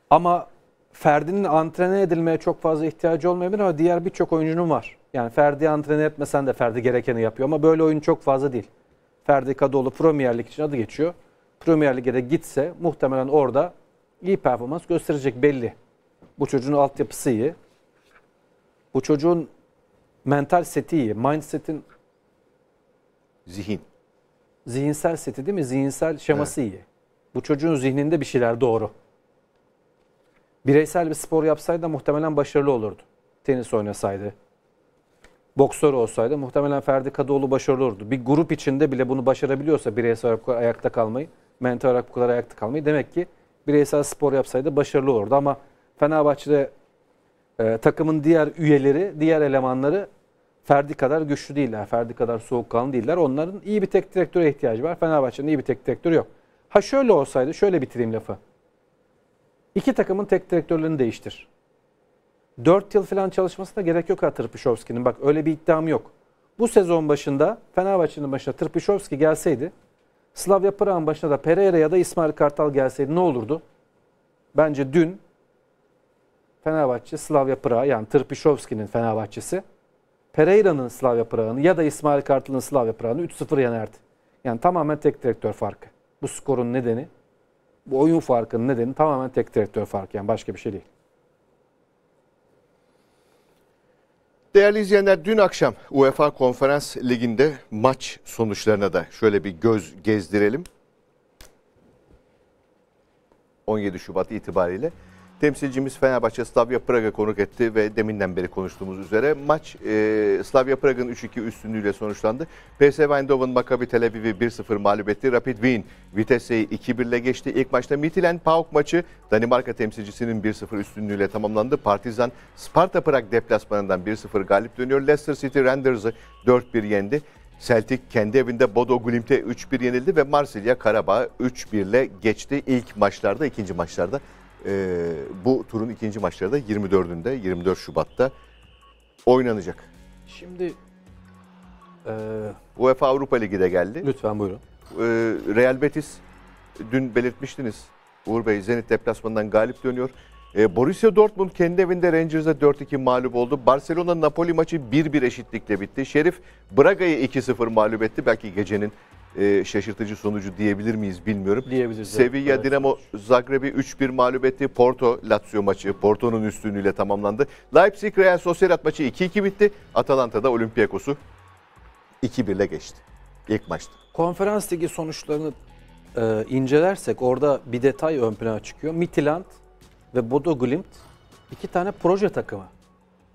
ama Ferdi'nin antrene edilmeye çok fazla ihtiyacı olmayabilir ama diğer birçok oyuncunun var. Yani Ferdi antrene etmesen de Ferdi gerekeni yapıyor ama böyle oyun çok fazla değil. Ferdi Kadıoğlu Premier Lig için adı geçiyor. Premier Lig'e de gitse muhtemelen orada iyi performans gösterecek belli. Bu çocuğun altyapısı iyi. Bu çocuğun mental seti iyi. Mindset'in Zihin. Zihinsel seti değil mi? Zihinsel şeması evet. iyi. Bu çocuğun zihninde bir şeyler doğru. Bireysel bir spor yapsaydı muhtemelen başarılı olurdu. Tenis oynasaydı. Boksör olsaydı muhtemelen Ferdi Kadıoğlu başarılı olurdu. Bir grup içinde bile bunu başarabiliyorsa bireysel olarak bu kadar ayakta kalmayı, mental olarak bu kadar ayakta kalmayı demek ki bireysel spor yapsaydı başarılı olurdu. Ama Fenerbahçe'de e, takımın diğer üyeleri, diğer elemanları Ferdi kadar güçlü değiller. Ferdi kadar soğukkanlı değiller. Onların iyi bir tek direktöre ihtiyacı var. Fenerbahçe'nin iyi bir tek direktörü yok. Ha şöyle olsaydı şöyle bitireyim lafı. İki takımın tek direktörlerini değiştir. Dört yıl falan çalışmasına gerek yok ha Tırpişovski'nin. Bak öyle bir iddiam yok. Bu sezon başında Fenerbahçe'nin başına Tırpişovski gelseydi Slavya Praha'nın başına da Pereira ya da İsmail Kartal gelseydi ne olurdu? Bence dün Fenerbahçe Slavya Praha yani Tırpişovski'nin Fenerbahçesi Pereira'nın Slavya Prag'ını ya da İsmail Kartal'ın Slavya Prag'ını 3-0 yenerdi. Yani tamamen tek direktör farkı. Bu skorun nedeni, bu oyun farkının nedeni tamamen tek direktör farkı. Yani başka bir şey değil. Değerli izleyenler dün akşam UEFA Konferans Ligi'nde maç sonuçlarına da şöyle bir göz gezdirelim. 17 Şubat itibariyle Temsilcimiz Fenerbahçe Slavia Praga konuk etti ve deminden beri konuştuğumuz üzere maç e, Slavia Praga'nın 3-2 üstünlüğüyle sonuçlandı. PSV Eindhoven Maccabi Tel Aviv'i 1-0 mağlup etti. Rapid Wien Vitese'yi 2-1 ile geçti. İlk maçta Mitilen Pauk maçı Danimarka temsilcisinin 1-0 üstünlüğüyle tamamlandı. Partizan Sparta Prag deplasmanından 1-0 galip dönüyor. Leicester City Randers'ı 4-1 yendi. Celtic kendi evinde Bodo Glimt'e 3-1 yenildi ve Marsilya Karabağ 3-1 ile geçti ilk maçlarda, ikinci maçlarda e, bu turun ikinci maçları da 24'ünde 24 Şubat'ta oynanacak. Şimdi e, UEFA Avrupa Ligi de geldi. Lütfen buyurun. E, Real Betis dün belirtmiştiniz Uğur Bey Zenit deplasmanından galip dönüyor. E, Borussia Dortmund kendi evinde Rangers'a 4-2 mağlup oldu. Barcelona Napoli maçı 1-1 eşitlikle bitti. Şerif Braga'yı 2-0 mağlup etti. Belki gecenin e, şaşırtıcı sonucu diyebilir miyiz bilmiyorum. Diyebiliriz. Sevilla evet. Dinamo Zagreb'i 3-1 mağlup etti. Porto Lazio maçı Porto'nun üstünlüğüyle tamamlandı. Leipzig Real Sociedad maçı 2-2 bitti. Atalanta'da Olympiakos'u 2 1 ile geçti. İlk maçta. Konferans ligi sonuçlarını e, incelersek orada bir detay ön plana çıkıyor. Midtjylland ve Bodo Glimt iki tane proje takımı.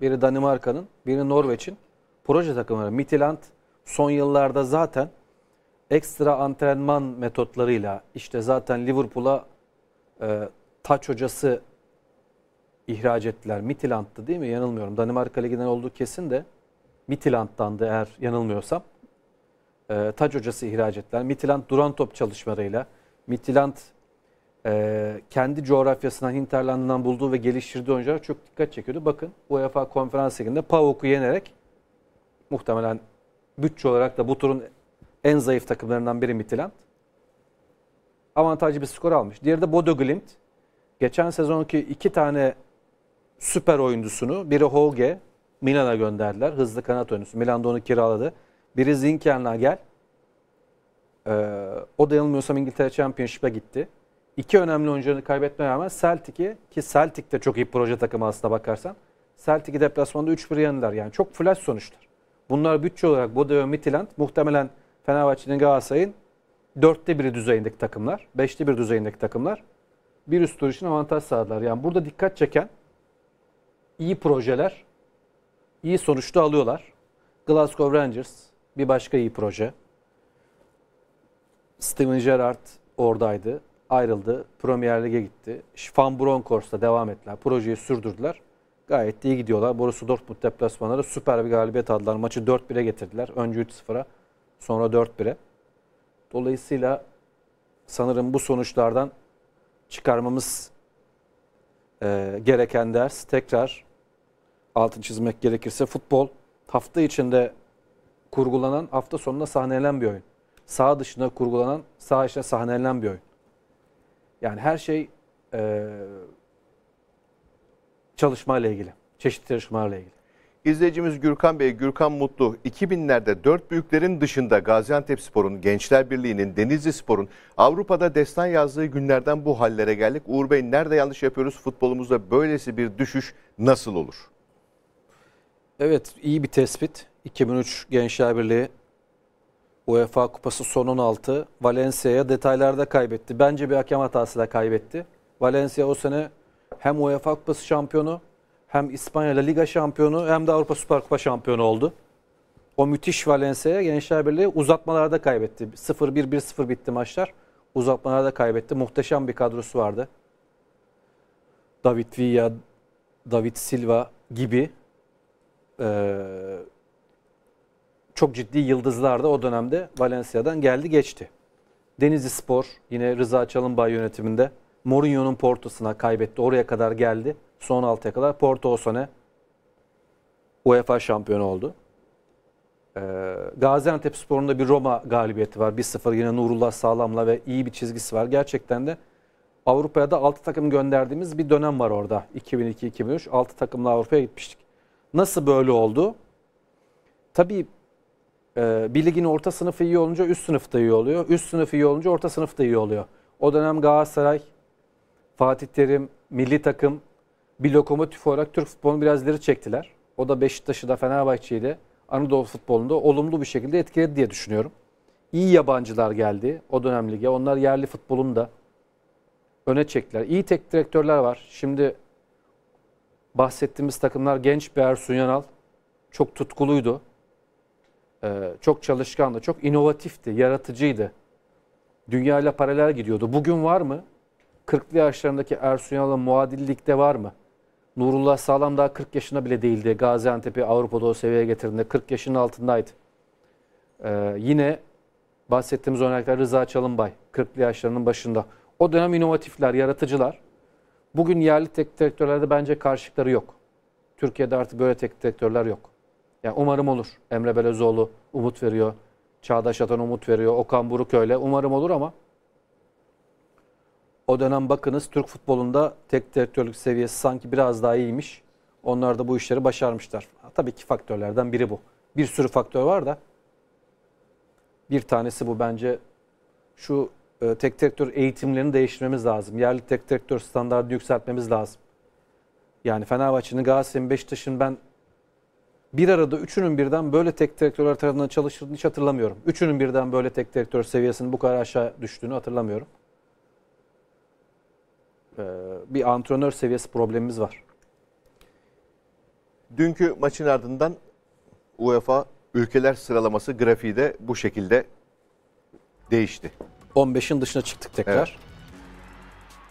Biri Danimarka'nın, biri Norveç'in proje takımları. Midtjylland son yıllarda zaten ekstra antrenman metotlarıyla işte zaten Liverpool'a e, taç hocası ihraç ettiler. Mitilant'tı değil mi? Yanılmıyorum. Danimarka Ligi'den olduğu kesin de Mitilant'tandı eğer yanılmıyorsam. E, taç hocası ihraç ettiler. Mitilant duran top çalışmalarıyla. Midtjylland e, kendi coğrafyasından, Hinterland'dan bulduğu ve geliştirdiği oyunculara çok dikkat çekiyordu. Bakın UEFA konferans liginde Pavoku yenerek muhtemelen bütçe olarak da bu turun en zayıf takımlarından biri Midtjylland. Avantajlı bir skor almış. Diğeri de Bodo Glimt. Geçen sezonki iki tane süper oyuncusunu biri Hoge Milan'a gönderdiler. Hızlı kanat oyuncusu. Milan'da onu kiraladı. Biri Zinken Nagel. Ee, o da yanılmıyorsam İngiltere Championship'e gitti. İki önemli oyuncularını kaybetmeye rağmen Celtic'i ki Celtic de çok iyi proje takımı aslında bakarsan. Celtic'i deplasmanda 3-1 yanılar Yani çok flash sonuçlar. Bunlar bütçe olarak Bodo ve Midtjylland muhtemelen Fenerbahçe'nin Galatasaray'ın dörtte biri düzeyindeki takımlar, beşte bir düzeyindeki takımlar bir üst tur için avantaj sağladılar. Yani burada dikkat çeken iyi projeler iyi sonuçta alıyorlar. Glasgow Rangers bir başka iyi proje. Steven Gerrard oradaydı. Ayrıldı. Premier Lig'e gitti. Van Bronckhorst'la devam ettiler. Projeyi sürdürdüler. Gayet iyi gidiyorlar. Borussia Dortmund deplasmanları süper bir galibiyet aldılar. Maçı 4-1'e getirdiler. Önce 3-0'a. Sonra 4-1'e. Dolayısıyla sanırım bu sonuçlardan çıkarmamız e, gereken ders tekrar altın çizmek gerekirse futbol hafta içinde kurgulanan hafta sonunda sahnelenen bir oyun. Sağ dışına kurgulanan sağ içine sahnelenen bir oyun. Yani her şey e, çalışmayla ilgili. Çeşitli çalışmalarla ilgili. İzleyicimiz Gürkan Bey, Gürkan Mutlu 2000'lerde dört büyüklerin dışında Gaziantep Spor'un, Gençler Birliği'nin, Denizli Spor'un Avrupa'da destan yazdığı günlerden bu hallere geldik. Uğur Bey nerede yanlış yapıyoruz? Futbolumuzda böylesi bir düşüş nasıl olur? Evet iyi bir tespit. 2003 Gençler Birliği UEFA Kupası son 16 Valencia'ya detaylarda kaybetti. Bence bir hakem hatasıyla kaybetti. Valencia o sene hem UEFA Kupası şampiyonu hem İspanya La Liga şampiyonu hem de Avrupa Süper Kupa şampiyonu oldu. O müthiş Valencia'ya Gençler Birliği uzatmalarda kaybetti. 0-1, 1-0 bitti maçlar. Uzatmalarda kaybetti. Muhteşem bir kadrosu vardı. David Villa, David Silva gibi e, çok ciddi yıldızlar da o dönemde Valencia'dan geldi geçti. Denizli Spor yine Rıza Çalınbay yönetiminde Mourinho'nun Porto'suna kaybetti. Oraya kadar geldi. Son 6'ya kadar Porto o sene UEFA şampiyonu oldu. Ee, Gaziantep Sporu'nda bir Roma galibiyeti var. 1-0 yine Nurullah Sağlam'la ve iyi bir çizgisi var. Gerçekten de Avrupa'ya da 6 takım gönderdiğimiz bir dönem var orada. 2002-2003 6 takımla Avrupa'ya gitmiştik. Nasıl böyle oldu? Tabii e, bir ligin orta sınıfı iyi olunca üst sınıf da iyi oluyor. Üst sınıf iyi olunca orta sınıf da iyi oluyor. O dönem Galatasaray, Fatih Terim, milli takım bir lokomotif olarak Türk futbolunu biraz ileri çektiler. O da Beşiktaş'ı da Fenerbahçe'yi de Anadolu futbolunda olumlu bir şekilde etkiledi diye düşünüyorum. İyi yabancılar geldi o dönem lige. Onlar yerli futbolun da öne çektiler. İyi tek direktörler var. Şimdi bahsettiğimiz takımlar genç bir Ersun Yanal. Çok tutkuluydu. Ee, çok çalışkandı. Çok inovatifti. Yaratıcıydı. Dünya ile paralel gidiyordu. Bugün var mı? 40'lı yaşlarındaki Ersun Yanal'ın muadillikte var mı? Nurullah Sağlam daha 40 yaşına bile değildi. Gaziantep'i Avrupa'da o seviyeye getirdiğinde 40 yaşının altındaydı. Ee, yine bahsettiğimiz örnekler Rıza Çalınbay 40'lı yaşlarının başında. O dönem inovatifler, yaratıcılar. Bugün yerli tek direktörlerde bence karşılıkları yok. Türkiye'de artık böyle tek direktörler yok. Yani umarım olur. Emre Belezoğlu umut veriyor. Çağdaş Atan umut veriyor. Okan Buruk öyle. Umarım olur ama o dönem bakınız Türk futbolunda tek direktörlük seviyesi sanki biraz daha iyiymiş. Onlar da bu işleri başarmışlar. Tabii ki faktörlerden biri bu. Bir sürü faktör var da bir tanesi bu bence şu e, tek direktör eğitimlerini değiştirmemiz lazım. Yerli tek direktör standartını yükseltmemiz lazım. Yani Fenerbahçe'nin, Galatasaray'ın, Beşiktaş'ın ben bir arada üçünün birden böyle tek direktörler tarafından çalıştığını hiç hatırlamıyorum. Üçünün birden böyle tek direktör seviyesinin bu kadar aşağı düştüğünü hatırlamıyorum. Ee, bir antrenör seviyesi problemimiz var. Dünkü maçın ardından UEFA ülkeler sıralaması grafiği de bu şekilde değişti. 15'in dışına çıktık tekrar. Evet.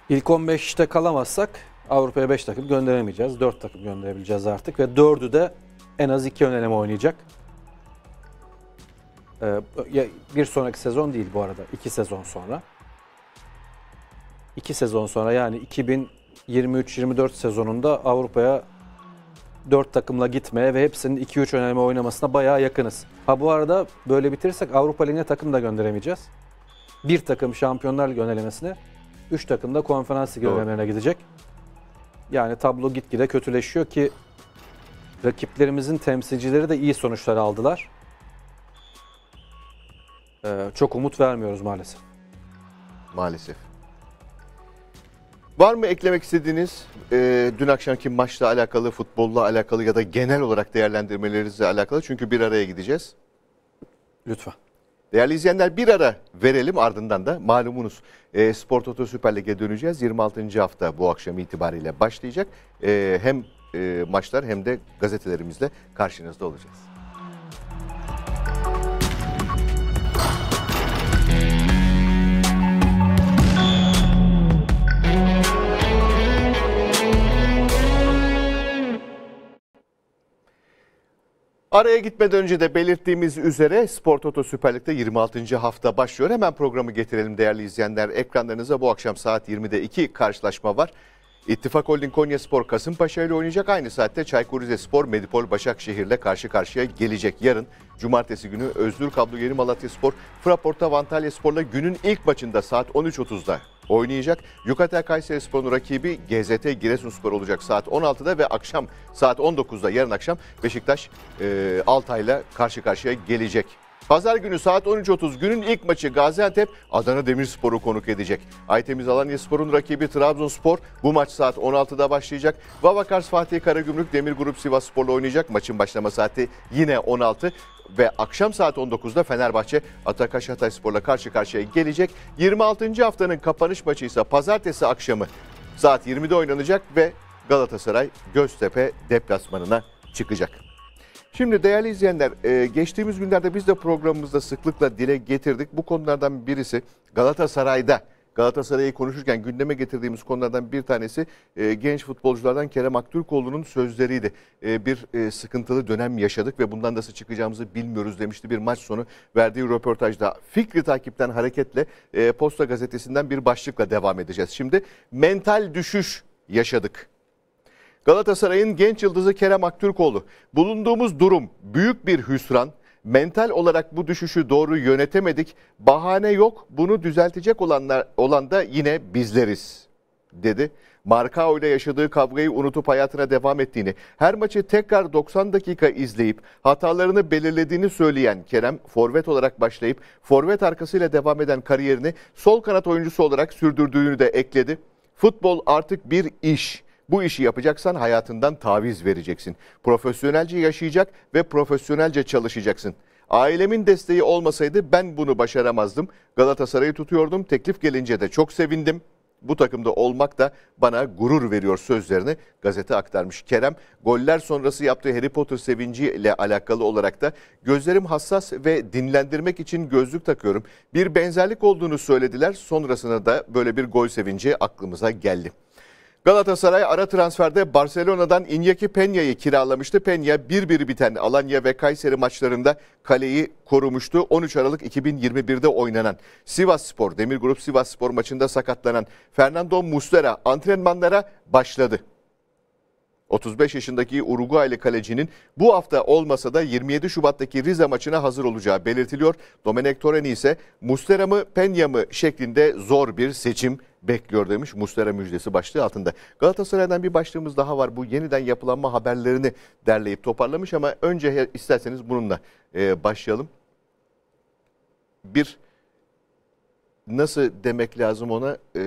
İlk 15'te kalamazsak Avrupa'ya 5 takım gönderemeyeceğiz. 4 takım gönderebileceğiz artık ve 4'ü de en az 2 öneleme oynayacak. Ee, bir sonraki sezon değil bu arada. 2 sezon sonra. 2 sezon sonra yani 2023-24 sezonunda Avrupa'ya 4 takımla gitmeye ve hepsinin 2-3 önemli oynamasına bayağı yakınız. Ha bu arada böyle bitirirsek Avrupa Ligi'ne takım da gönderemeyeceğiz. Bir takım Şampiyonlar Ligi önelemesine, 3 takım da Konferans Ligi önelemelerine gidecek. Yani tablo gitgide kötüleşiyor ki rakiplerimizin temsilcileri de iyi sonuçlar aldılar. Ee, çok umut vermiyoruz maalesef. Maalesef. Var mı eklemek istediğiniz e, dün akşamki maçla alakalı, futbolla alakalı ya da genel olarak değerlendirmelerinizle alakalı? Çünkü bir araya gideceğiz. Lütfen. Değerli izleyenler bir ara verelim ardından da malumunuz e, Spor Toto Süper Lig'e döneceğiz. 26. hafta bu akşam itibariyle başlayacak. E, hem e, maçlar hem de gazetelerimizle karşınızda olacağız. Araya gitmeden önce de belirttiğimiz üzere Spor Toto Süper Lig'de 26. hafta başlıyor. Hemen programı getirelim değerli izleyenler. Ekranlarınıza bu akşam saat 20'de iki karşılaşma var. İttifak Holding Konya Spor Kasımpaşa ile oynayacak. Aynı saatte Çaykur Rizespor Medipol Başakşehir ile karşı karşıya gelecek. Yarın Cumartesi günü Özgür Kablo Yeni Malatya Spor Fraport'a Antalya Spor'la günün ilk maçında saat 13.30'da oynayacak. Yukatel Kayseri Spor'un rakibi GZT Giresunspor olacak saat 16'da ve akşam saat 19'da yarın akşam Beşiktaş e, ile karşı karşıya gelecek. Pazar günü saat 13.30 günün ilk maçı Gaziantep Adana Demirspor'u konuk edecek. Aytemiz Alanyaspor'un rakibi Trabzonspor bu maç saat 16'da başlayacak. Vavakars Fatih Karagümrük Demir Grup Sivas Spor'la oynayacak. Maçın başlama saati yine 16 ve akşam saat 19'da Fenerbahçe Atakaş Hatayspor'la karşı karşıya gelecek. 26. haftanın kapanış maçı ise pazartesi akşamı saat 20'de oynanacak ve Galatasaray Göztepe deplasmanına çıkacak. Şimdi değerli izleyenler, e, geçtiğimiz günlerde biz de programımızda sıklıkla dile getirdik. Bu konulardan birisi Galatasaray'da. Galatasaray'ı konuşurken gündeme getirdiğimiz konulardan bir tanesi e, genç futbolculardan Kerem Aktürkoğlu'nun sözleriydi. E, bir e, sıkıntılı dönem yaşadık ve bundan nasıl çıkacağımızı bilmiyoruz demişti bir maç sonu verdiği röportajda. Fikri takipten hareketle Posta Gazetesi'nden bir başlıkla devam edeceğiz. Şimdi mental düşüş yaşadık Galatasaray'ın genç yıldızı Kerem Aktürkoğlu. Bulunduğumuz durum büyük bir hüsran. Mental olarak bu düşüşü doğru yönetemedik. Bahane yok. Bunu düzeltecek olanlar olan da yine bizleriz." dedi. Markao ile yaşadığı kavgayı unutup hayatına devam ettiğini, her maçı tekrar 90 dakika izleyip hatalarını belirlediğini söyleyen Kerem, forvet olarak başlayıp forvet arkasıyla devam eden kariyerini sol kanat oyuncusu olarak sürdürdüğünü de ekledi. Futbol artık bir iş. Bu işi yapacaksan hayatından taviz vereceksin. Profesyonelce yaşayacak ve profesyonelce çalışacaksın. Ailemin desteği olmasaydı ben bunu başaramazdım. Galatasaray'ı tutuyordum. Teklif gelince de çok sevindim. Bu takımda olmak da bana gurur veriyor sözlerini gazete aktarmış Kerem. Goller sonrası yaptığı Harry Potter sevinciyle alakalı olarak da gözlerim hassas ve dinlendirmek için gözlük takıyorum. Bir benzerlik olduğunu söylediler. Sonrasında da böyle bir gol sevinci aklımıza geldi. Galatasaray ara transferde Barcelona'dan Iñaki Peña'yı kiralamıştı. Peña 1-1 biten Alanya ve Kayseri maçlarında kaleyi korumuştu. 13 Aralık 2021'de oynanan Sivas Spor, Demir Grup Sivas Spor maçında sakatlanan Fernando Muslera antrenmanlara başladı. 35 yaşındaki Uruguaylı kalecinin bu hafta olmasa da 27 Şubat'taki Rize maçına hazır olacağı belirtiliyor. Domenek Toreni ise Mustera mı Penya mı şeklinde zor bir seçim bekliyor demiş Mustera müjdesi başlığı altında. Galatasaray'dan bir başlığımız daha var. Bu yeniden yapılanma haberlerini derleyip toparlamış ama önce isterseniz bununla e, başlayalım. Bir nasıl demek lazım ona? E,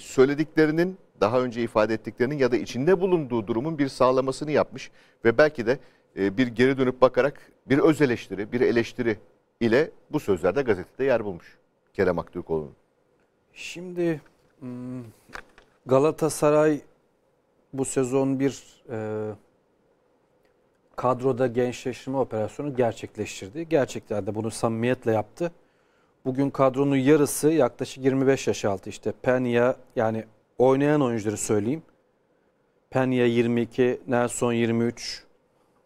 söylediklerinin daha önce ifade ettiklerinin ya da içinde bulunduğu durumun bir sağlamasını yapmış ve belki de e, bir geri dönüp bakarak bir öz eleştiri, bir eleştiri ile bu sözlerde gazetede yer bulmuş Kerem Aktürkoğlu'nun. Şimdi hmm, Galatasaray bu sezon bir e, kadroda gençleştirme operasyonu gerçekleştirdi. Gerçekten de bunu samimiyetle yaptı. Bugün kadronun yarısı yaklaşık 25 yaş altı işte Penya yani oynayan oyuncuları söyleyeyim. Penya 22, Nelson 23,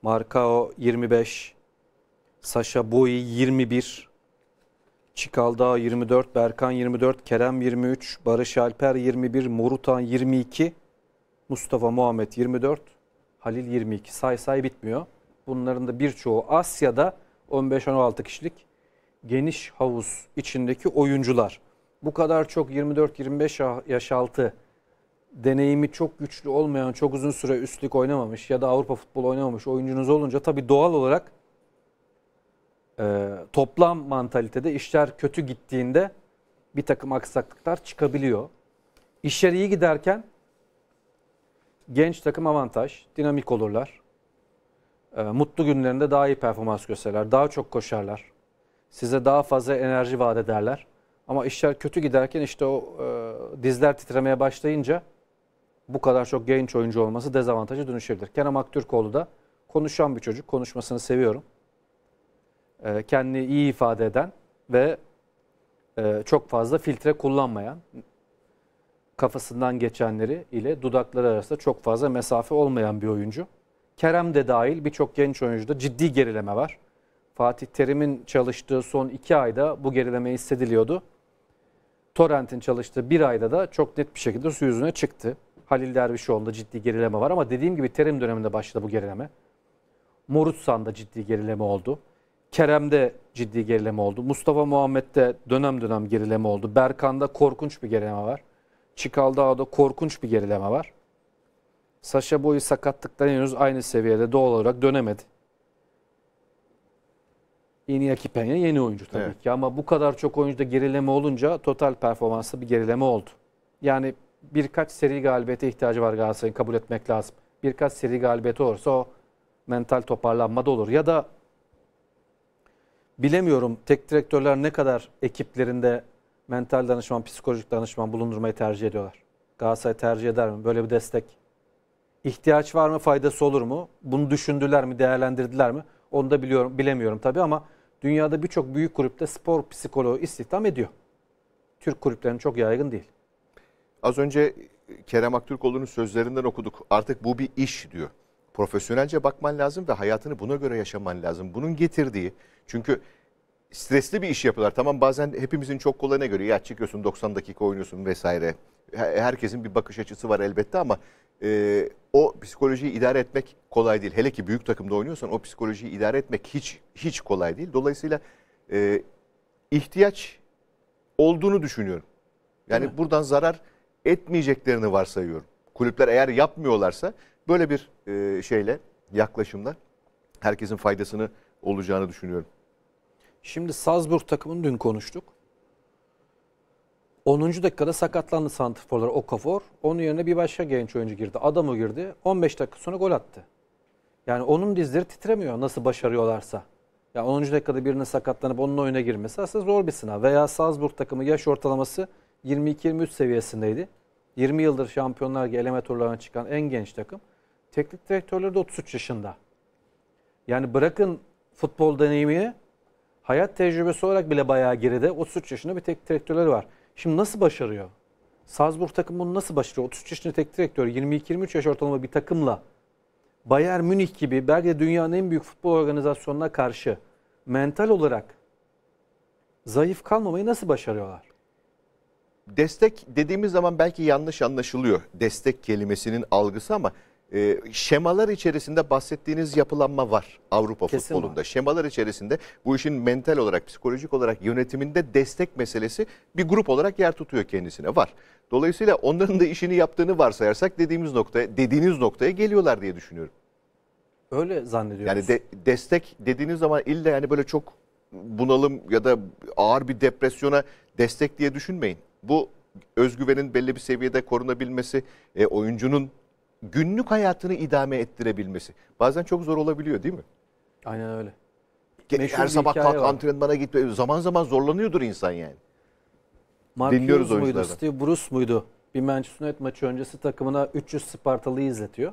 Marcao 25, Sasha Boyi 21, Çikalda 24, Berkan 24, Kerem 23, Barış Alper 21, Morutan 22, Mustafa Muhammed 24, Halil 22. Say say bitmiyor. Bunların da birçoğu Asya'da 15-16 kişilik geniş havuz içindeki oyuncular. Bu kadar çok 24-25 yaş altı deneyimi çok güçlü olmayan, çok uzun süre üstlük oynamamış ya da Avrupa futbolu oynamamış oyuncunuz olunca tabii doğal olarak e, toplam mantalitede işler kötü gittiğinde bir takım aksaklıklar çıkabiliyor. İşler iyi giderken genç takım avantaj, dinamik olurlar. E, mutlu günlerinde daha iyi performans gösterirler, daha çok koşarlar. Size daha fazla enerji vaat ederler. Ama işler kötü giderken işte o e, dizler titremeye başlayınca bu kadar çok genç oyuncu olması dezavantajı dönüşebilir. Kerem Aktürkoğlu da konuşan bir çocuk. Konuşmasını seviyorum. E, kendini iyi ifade eden ve e, çok fazla filtre kullanmayan kafasından geçenleri ile dudakları arasında çok fazla mesafe olmayan bir oyuncu. Kerem de dahil birçok genç oyuncuda ciddi gerileme var. Fatih Terim'in çalıştığı son iki ayda bu gerileme hissediliyordu. Torrent'in çalıştığı bir ayda da çok net bir şekilde su yüzüne çıktı. Halil Dervişoğlu'nda ciddi gerileme var ama dediğim gibi Terim döneminde başladı bu gerileme. Morutsan'da ciddi gerileme oldu. Kerem'de ciddi gerileme oldu. Mustafa Muhammed'de dönem dönem gerileme oldu. Berkan'da korkunç bir gerileme var. Çikaldağ'da korkunç bir gerileme var. Saşa boyu sakatlıktan henüz aynı seviyede doğal olarak dönemedi. Iñaki Peña yeni oyuncu tabii evet. ki ama bu kadar çok oyuncuda gerileme olunca total performansta bir gerileme oldu. Yani birkaç seri galibiyete ihtiyacı var Galatasaray'ın kabul etmek lazım. Birkaç seri galibiyeti olursa o mental toparlanma da olur. Ya da bilemiyorum tek direktörler ne kadar ekiplerinde mental danışman, psikolojik danışman bulundurmayı tercih ediyorlar. Galatasaray tercih eder mi? Böyle bir destek. ihtiyaç var mı? Faydası olur mu? Bunu düşündüler mi? Değerlendirdiler mi? Onu da biliyorum, bilemiyorum tabii ama dünyada birçok büyük kulüpte spor psikoloğu istihdam ediyor. Türk kulüplerinin çok yaygın değil. Az önce e, Kerem Aktürkoğlu'nun sözlerinden okuduk. Artık bu bir iş diyor. Profesyonelce bakman lazım ve hayatını buna göre yaşaman lazım. Bunun getirdiği çünkü stresli bir iş yapıyorlar. Tamam bazen hepimizin çok kolayına göre ya çıkıyorsun 90 dakika oynuyorsun vesaire. Herkesin bir bakış açısı var elbette ama e, o psikolojiyi idare etmek kolay değil. Hele ki büyük takımda oynuyorsan o psikolojiyi idare etmek hiç hiç kolay değil. Dolayısıyla e, ihtiyaç olduğunu düşünüyorum. Yani buradan zarar etmeyeceklerini varsayıyorum. Kulüpler eğer yapmıyorlarsa böyle bir e, şeyle yaklaşımla herkesin faydasını olacağını düşünüyorum. Şimdi Salzburg takımını dün konuştuk. 10. dakikada sakatlandı santrforlar Okafor. Onun yerine bir başka genç oyuncu girdi. Adamı girdi. 15 dakika sonra gol attı. Yani onun dizleri titremiyor nasıl başarıyorlarsa. Ya yani 10. dakikada birine sakatlanıp onun oyuna girmesi aslında zor bir sınav. Veya Salzburg takımı yaş ortalaması 22-23 seviyesindeydi. 20 yıldır şampiyonlar eleme turlarına çıkan en genç takım. Teknik direktörleri de 33 yaşında. Yani bırakın futbol deneyimi, hayat tecrübesi olarak bile bayağı geride 33 yaşında bir teknik direktörleri var. Şimdi nasıl başarıyor? Salzburg takım bunu nasıl başarıyor? 33 yaşında teknik direktör, 22-23 yaş ortalama bir takımla Bayern Münih gibi belki de dünyanın en büyük futbol organizasyonuna karşı mental olarak zayıf kalmamayı nasıl başarıyorlar? destek dediğimiz zaman belki yanlış anlaşılıyor destek kelimesinin algısı ama e, şemalar içerisinde bahsettiğiniz yapılanma var Avrupa Kesin futbolunda. Var. Şemalar içerisinde bu işin mental olarak, psikolojik olarak yönetiminde destek meselesi bir grup olarak yer tutuyor kendisine var. Dolayısıyla onların da işini yaptığını varsayarsak dediğimiz noktaya, dediğiniz noktaya geliyorlar diye düşünüyorum. Öyle zannediyoruz. Yani de, destek dediğiniz zaman illa yani böyle çok bunalım ya da ağır bir depresyona destek diye düşünmeyin bu özgüvenin belli bir seviyede korunabilmesi, e, oyuncunun günlük hayatını idame ettirebilmesi bazen çok zor olabiliyor değil mi? Aynen öyle. Meşhur Her sabah hikaye kalk var. antrenmana gitme. Zaman zaman zorlanıyordur insan yani. Mark Dinliyoruz Hughes muydu, oyunculardan. Steve Bruce muydu? Bir Manchester United maçı öncesi takımına 300 Spartalı'yı izletiyor.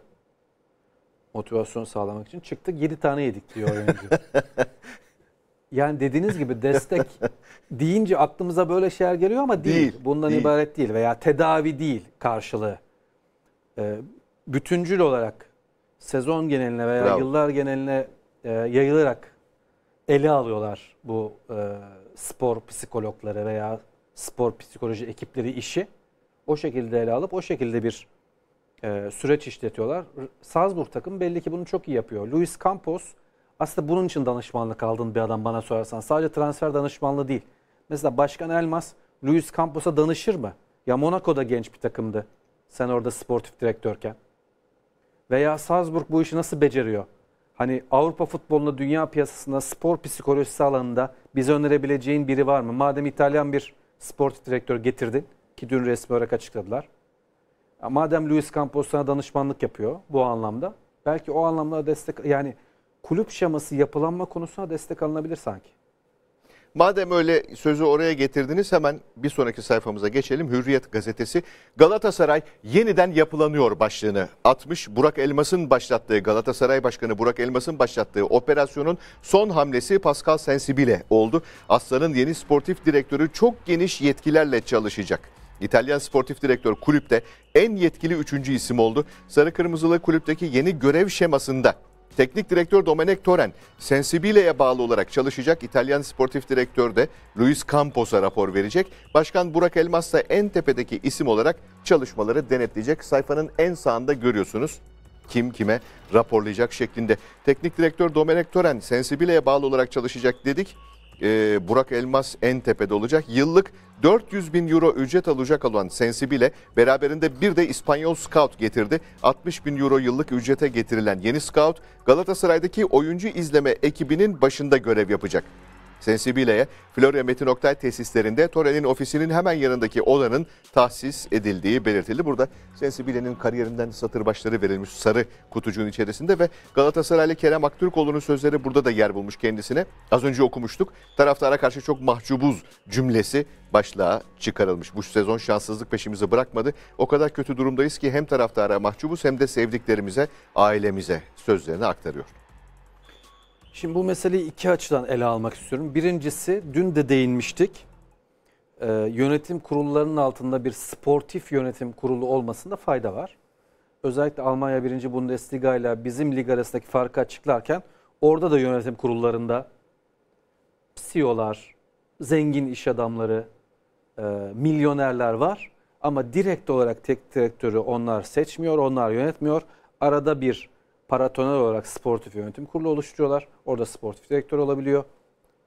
Motivasyon sağlamak için. çıktı 7 tane yedik diyor oyuncu. yani dediğiniz gibi destek deyince aklımıza böyle şeyler geliyor ama değil. değil bundan değil. ibaret değil veya tedavi değil karşılığı. Ee, bütüncül olarak sezon geneline veya Bravo. yıllar geneline e, yayılarak ele alıyorlar bu e, spor psikologları veya spor psikoloji ekipleri işi. O şekilde ele alıp o şekilde bir e, süreç işletiyorlar. Salzburg takım belli ki bunu çok iyi yapıyor. Luis Campos aslında bunun için danışmanlık aldın bir adam bana sorarsan. Sadece transfer danışmanlığı değil. Mesela Başkan Elmas, Luis Campos'a danışır mı? Ya Monaco'da genç bir takımdı. Sen orada sportif direktörken. Veya Salzburg bu işi nasıl beceriyor? Hani Avrupa futbolunda dünya piyasasında spor psikolojisi alanında bize önerebileceğin biri var mı? Madem İtalyan bir sportif direktör getirdin ki dün resmi olarak açıkladılar. Madem Luis Campos sana danışmanlık yapıyor bu anlamda. Belki o anlamda destek yani kulüp şeması yapılanma konusuna destek alınabilir sanki. Madem öyle sözü oraya getirdiniz hemen bir sonraki sayfamıza geçelim. Hürriyet gazetesi Galatasaray yeniden yapılanıyor başlığını atmış. Burak Elmas'ın başlattığı Galatasaray Başkanı Burak Elmas'ın başlattığı operasyonun son hamlesi Pascal Sensibile oldu. Aslan'ın yeni sportif direktörü çok geniş yetkilerle çalışacak. İtalyan sportif direktör kulüpte en yetkili üçüncü isim oldu. Sarı Kırmızılı kulüpteki yeni görev şemasında Teknik direktör Domenek Toren, Sensibile'ye bağlı olarak çalışacak İtalyan sportif direktör de Luis Campos'a rapor verecek. Başkan Burak Elmas da en tepedeki isim olarak çalışmaları denetleyecek. Sayfanın en sağında görüyorsunuz kim kime raporlayacak şeklinde. Teknik direktör Domenek Toren Sensibile'ye bağlı olarak çalışacak dedik e, Burak Elmas en tepede olacak. Yıllık 400 bin euro ücret alacak olan Sensi bile beraberinde bir de İspanyol Scout getirdi. 60 bin euro yıllık ücrete getirilen yeni Scout Galatasaray'daki oyuncu izleme ekibinin başında görev yapacak. Sensibile'ye Florya Metin Oktay tesislerinde Torel'in ofisinin hemen yanındaki odanın tahsis edildiği belirtildi. Burada Sensibile'nin kariyerinden satır başları verilmiş sarı kutucuğun içerisinde ve Galatasaraylı Kerem Aktürkoğlu'nun sözleri burada da yer bulmuş kendisine. Az önce okumuştuk. Taraftara karşı çok mahcubuz cümlesi başlığa çıkarılmış. Bu sezon şanssızlık peşimizi bırakmadı. O kadar kötü durumdayız ki hem taraftara mahcubuz hem de sevdiklerimize, ailemize sözlerini aktarıyor. Şimdi bu meseleyi iki açıdan ele almak istiyorum. Birincisi dün de değinmiştik. Ee, yönetim kurullarının altında bir sportif yönetim kurulu olmasında fayda var. Özellikle Almanya 1. Bundesliga ile bizim lig arasındaki farkı açıklarken orada da yönetim kurullarında CEO'lar, zengin iş adamları, e, milyonerler var. Ama direkt olarak tek direktörü onlar seçmiyor, onlar yönetmiyor. Arada bir Paratonel olarak sportif yönetim kurulu oluşturuyorlar. Orada sportif direktör olabiliyor.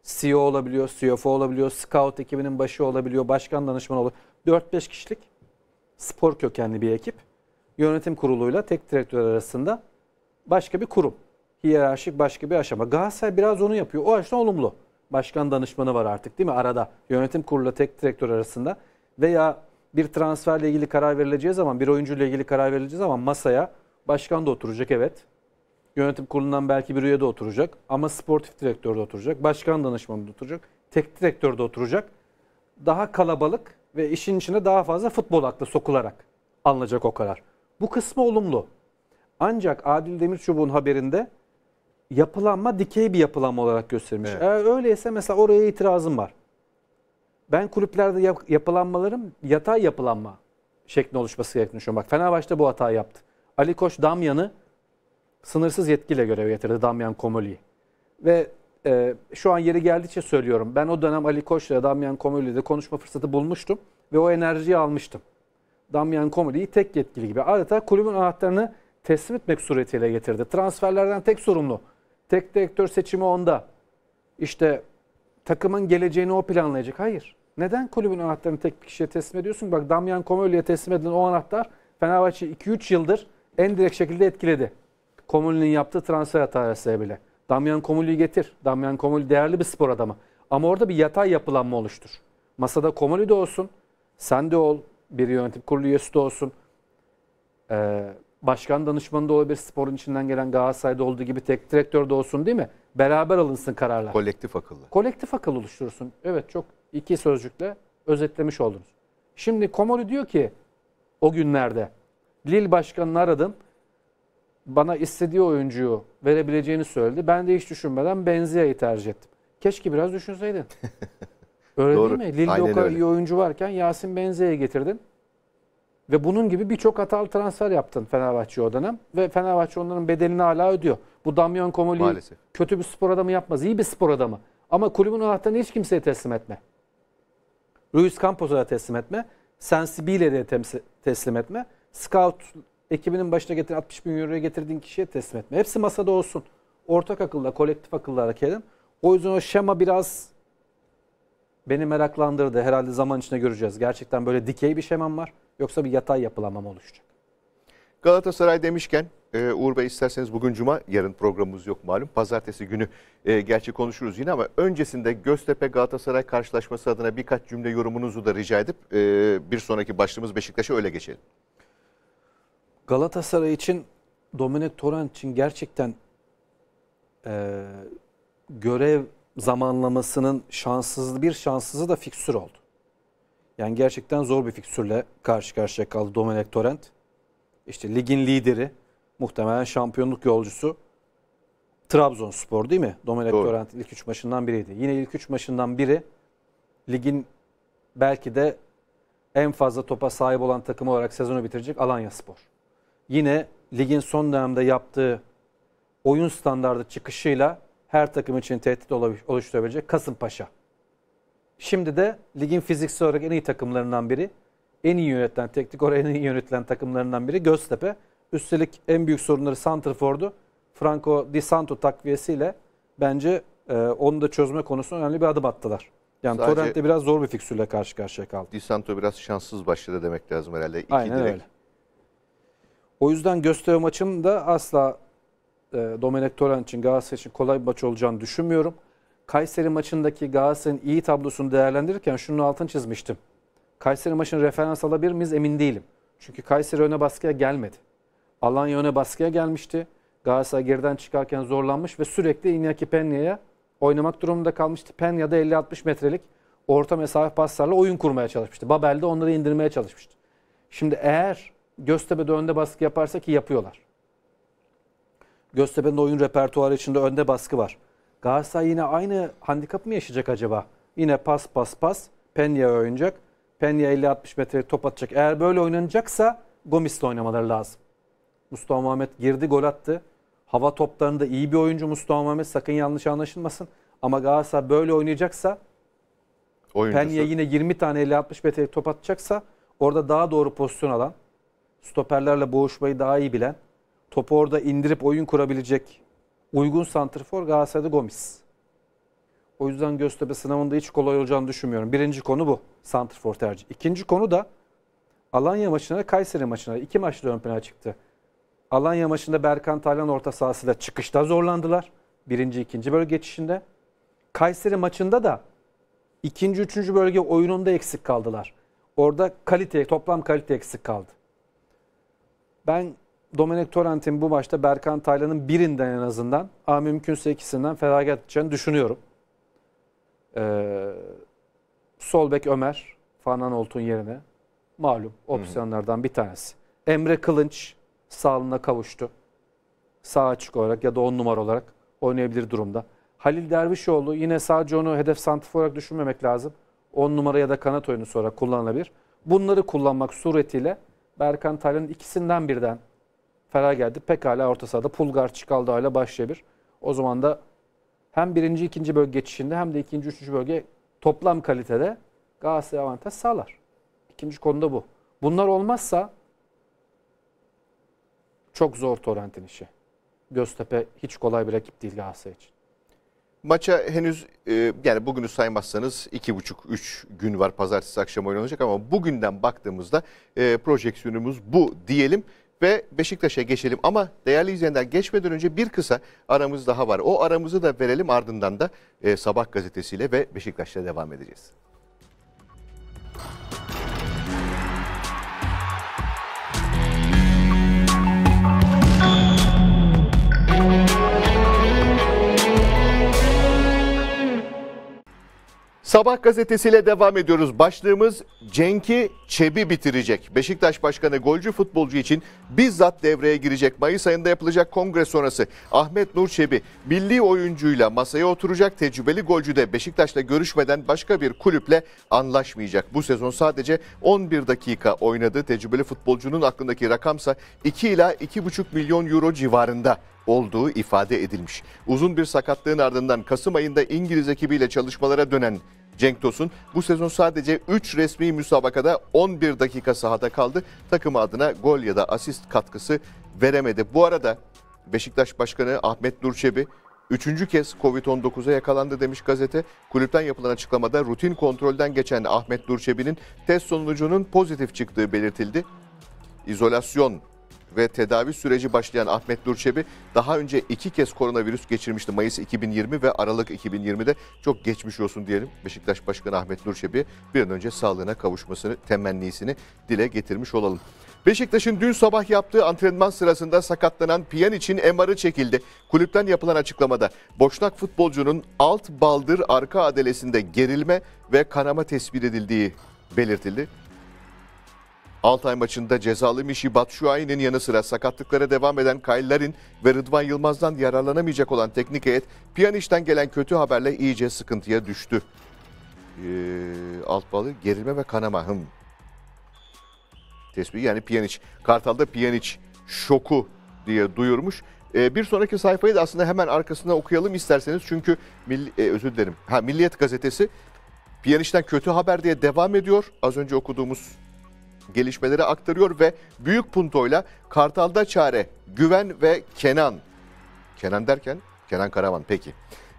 CEO olabiliyor, CFO olabiliyor, scout ekibinin başı olabiliyor, başkan danışman olabiliyor. 4-5 kişilik spor kökenli bir ekip. Yönetim kuruluyla tek direktör arasında başka bir kurum. Hiyerarşik başka bir aşama. Galatasaray biraz onu yapıyor. O açıdan olumlu. Başkan danışmanı var artık değil mi arada? Yönetim kurulu tek direktör arasında veya bir transferle ilgili karar verileceği zaman, bir oyuncuyla ilgili karar verileceği zaman masaya başkan da oturacak evet. Yönetim kurulundan belki bir üye de oturacak ama sportif direktör de oturacak, başkan danışmanı da oturacak, tek direktör de oturacak. Daha kalabalık ve işin içine daha fazla futbol aklı sokularak alınacak o karar. Bu kısmı olumlu. Ancak Adil Demirçubuk'un haberinde yapılanma dikey bir yapılanma olarak göstermiş. Evet. Eğer öyleyse mesela oraya itirazım var. Ben kulüplerde yap yapılanmaların yatay yapılanma şeklinde oluşması gerektiğini düşünüyorum. Bak Fenerbahçe bu hata yaptı. Ali Koç Damyan'ı sınırsız yetkiyle görev getirdi Damian Komoli'yi. Ve e, şu an yeri geldikçe söylüyorum. Ben o dönem Ali Koç'la Damian Komoli'de konuşma fırsatı bulmuştum ve o enerjiyi almıştım. Damian Komoli'yi tek yetkili gibi. Adeta kulübün anahtarını teslim etmek suretiyle getirdi. Transferlerden tek sorumlu. Tek direktör seçimi onda. İşte takımın geleceğini o planlayacak. Hayır. Neden kulübün anahtarını tek bir kişiye teslim ediyorsun? Bak Damian Komoli'ye teslim edilen o anahtar Fenerbahçe 2-3 yıldır en direkt şekilde etkiledi. Komoli'nin yaptığı transfer hatası bile. Damian Komoli'yi getir. Damian Komoli değerli bir spor adamı. Ama orada bir yatay yapılanma oluştur. Masada Komoli de olsun. Sen de ol. Bir yönetim kurulu üyesi de olsun. Ee, başkan danışmanı da olabilir. Sporun içinden gelen Galatasaray'da olduğu gibi tek direktör de olsun değil mi? Beraber alınsın kararlar. Kolektif akıllı. Kolektif akıl oluşturursun. Evet çok iki sözcükle özetlemiş oldunuz. Şimdi Komoli diyor ki o günlerde Lil başkanını aradım bana istediği oyuncuyu verebileceğini söyledi. Ben de hiç düşünmeden Benzia'yı tercih ettim. Keşke biraz düşünseydin. Öyle Doğru. değil mi? Lille'de o kadar iyi oyuncu varken Yasin Benzia'yı getirdin. Ve bunun gibi birçok hatalı transfer yaptın Fenerbahçe o dönem. Ve Fenerbahçe onların bedelini hala ödüyor. Bu Damian Komoli kötü bir spor adamı yapmaz. iyi bir spor adamı. Ama kulübün anahtarını hiç kimseye teslim etme. Luis Campos'a da teslim etme. Sensibile'ye de teslim etme. Scout ekibinin başına getirdin 60 bin euroya getirdiğin kişiye teslim etme. Hepsi masada olsun. Ortak akılla, kolektif akılla hareket edelim. O yüzden o şema biraz beni meraklandırdı. Herhalde zaman içinde göreceğiz. Gerçekten böyle dikey bir şemam var. Yoksa bir yatay yapılanma mı oluşacak? Galatasaray demişken e, Uğur Bey isterseniz bugün cuma yarın programımız yok malum. Pazartesi günü e, gerçi konuşuruz yine ama öncesinde Göztepe Galatasaray karşılaşması adına birkaç cümle yorumunuzu da rica edip e, bir sonraki başlığımız Beşiktaş'a öyle geçelim. Galatasaray için Dominik Torrent için gerçekten e, görev zamanlamasının şanssızlığı bir şanssızı da fiksür oldu. Yani gerçekten zor bir fiksürle karşı karşıya kaldı Dominik Torrent. İşte ligin lideri, muhtemelen şampiyonluk yolcusu Trabzonspor değil mi? Dominik Torrent ilk 3 maçından biriydi. Yine ilk 3 maçından biri ligin belki de en fazla topa sahip olan takım olarak sezonu bitirecek Alanya Spor yine ligin son dönemde yaptığı oyun standardı çıkışıyla her takım için tehdit oluşturabilecek Kasımpaşa. Şimdi de ligin fiziksel olarak en iyi takımlarından biri, en iyi yönetilen, teknik olarak en iyi yönetilen takımlarından biri Göztepe. Üstelik en büyük sorunları Santrfor'du. Franco Di Santo takviyesiyle bence e, onu da çözme konusunda önemli bir adım attılar. Yani Sadece Torrent'te biraz zor bir fiksürle karşı karşıya kaldı. Di Santo biraz şanssız başladı demek lazım herhalde. İki Aynen direkt öyle. O yüzden gösteri maçının da asla e, Domenek Toran için Galatasaray için kolay bir maç olacağını düşünmüyorum. Kayseri maçındaki Galatasaray'ın iyi tablosunu değerlendirirken şunun altını çizmiştim. Kayseri maçını referans alabilir miyiz emin değilim. Çünkü Kayseri öne baskıya gelmedi. Alanya öne baskıya gelmişti. Galatasaray geriden çıkarken zorlanmış ve sürekli Iñaki Penya'ya oynamak durumunda kalmıştı. Penya da 50-60 metrelik orta mesafe paslarla oyun kurmaya çalışmıştı. Babel de onları indirmeye çalışmıştı. Şimdi eğer Göztepe'de önde baskı yaparsa ki yapıyorlar. Göztepe'nin oyun repertuarı içinde önde baskı var. Galatasaray yine aynı handikap mı yaşayacak acaba? Yine pas pas pas Penya oynayacak. Penya 50-60 metre top atacak. Eğer böyle oynanacaksa Gomis'le oynamaları lazım. Mustafa Muhammed girdi gol attı. Hava toplarında iyi bir oyuncu Mustafa Muhammed sakın yanlış anlaşılmasın. Ama Galatasaray böyle oynayacaksa Oyuncusu. Penya yine 20 tane 50-60 metre top atacaksa orada daha doğru pozisyon alan stoperlerle boğuşmayı daha iyi bilen, topu orada indirip oyun kurabilecek uygun santrfor Galatasaray'da Gomis. O yüzden Göztepe sınavında hiç kolay olacağını düşünmüyorum. Birinci konu bu. Santrfor tercih. İkinci konu da Alanya maçında Kayseri maçında iki maçta ön plana çıktı. Alanya maçında Berkan Taylan orta sahasıyla çıkışta zorlandılar. Birinci, ikinci bölge geçişinde. Kayseri maçında da ikinci, üçüncü bölge oyununda eksik kaldılar. Orada kalite, toplam kalite eksik kaldı. Ben Dominic Torrent'in bu maçta Berkan Taylan'ın birinden en azından ama mümkünse ikisinden feragat edeceğini düşünüyorum. Ee, Solbek Ömer, Fanan Oltun yerine malum opsiyonlardan bir tanesi. Emre Kılınç sağlığına kavuştu. Sağ açık olarak ya da on numara olarak oynayabilir durumda. Halil Dervişoğlu yine sadece onu hedef santif olarak düşünmemek lazım. On numara ya da kanat oyunu sonra kullanılabilir. Bunları kullanmak suretiyle Berkan Taylan'ın ikisinden birden Ferah geldi. Pekala orta sahada Pulgar Çikaldağ ile başlayabilir. O zaman da hem birinci ikinci bölge geçişinde hem de ikinci üçüncü bölge toplam kalitede Galatasaray avantaj sağlar. İkinci konuda bu. Bunlar olmazsa çok zor Torrent'in işi. Göztepe hiç kolay bir rakip değil Galatasaray için. Maça henüz e, yani bugünü saymazsanız 2,5-3 gün var pazartesi akşamı oynanacak ama bugünden baktığımızda e, projeksiyonumuz bu diyelim ve Beşiktaş'a geçelim. Ama değerli izleyenler geçmeden önce bir kısa aramız daha var. O aramızı da verelim ardından da e, Sabah gazetesiyle ve Beşiktaş'la devam edeceğiz. Sabah gazetesiyle devam ediyoruz. Başlığımız Cenk'i Çebi bitirecek. Beşiktaş Başkanı golcü futbolcu için bizzat devreye girecek. Mayıs ayında yapılacak kongre sonrası Ahmet Nur Çebi milli oyuncuyla masaya oturacak. Tecrübeli golcü de Beşiktaş'la görüşmeden başka bir kulüple anlaşmayacak. Bu sezon sadece 11 dakika oynadı. Tecrübeli futbolcunun aklındaki rakamsa 2 ila 2,5 milyon euro civarında olduğu ifade edilmiş. Uzun bir sakatlığın ardından Kasım ayında İngiliz ekibiyle çalışmalara dönen Cenk Tosun bu sezon sadece 3 resmi müsabakada 11 dakika sahada kaldı. Takım adına gol ya da asist katkısı veremedi. Bu arada Beşiktaş Başkanı Ahmet Nurçebi Üçüncü kez Covid-19'a yakalandı demiş gazete. Kulüpten yapılan açıklamada rutin kontrolden geçen Ahmet Durçebi'nin test sonucunun pozitif çıktığı belirtildi. İzolasyon ve tedavi süreci başlayan Ahmet Durçebi daha önce iki kez koronavirüs geçirmişti. Mayıs 2020 ve Aralık 2020'de çok geçmiş olsun diyelim. Beşiktaş Başkanı Ahmet Durçebi bir an önce sağlığına kavuşmasını temennisini dile getirmiş olalım. Beşiktaş'ın dün sabah yaptığı antrenman sırasında sakatlanan Piyan için MR'ı çekildi. Kulüpten yapılan açıklamada Boşnak futbolcunun alt baldır arka adelesinde gerilme ve kanama tespit edildiği belirtildi. Altay maçında cezalı Mişi Batshuayi'nin yanı sıra sakatlıklara devam eden Kaylarin ve Rıdvan Yılmaz'dan yararlanamayacak olan teknik heyet Pjanic'ten gelen kötü haberle iyice sıkıntıya düştü. Ee, alt balı gerilme ve kanama. Hım. Tesbih yani Pjanic. Kartal'da Pjanic şoku diye duyurmuş. Ee, bir sonraki sayfayı da aslında hemen arkasında okuyalım isterseniz. Çünkü milli, e, özür dilerim. Ha, Milliyet gazetesi Piyaniş'ten kötü haber diye devam ediyor. Az önce okuduğumuz gelişmeleri aktarıyor ve Büyük Punto'yla Kartal'da Çare, Güven ve Kenan. Kenan derken Kenan Karaman peki.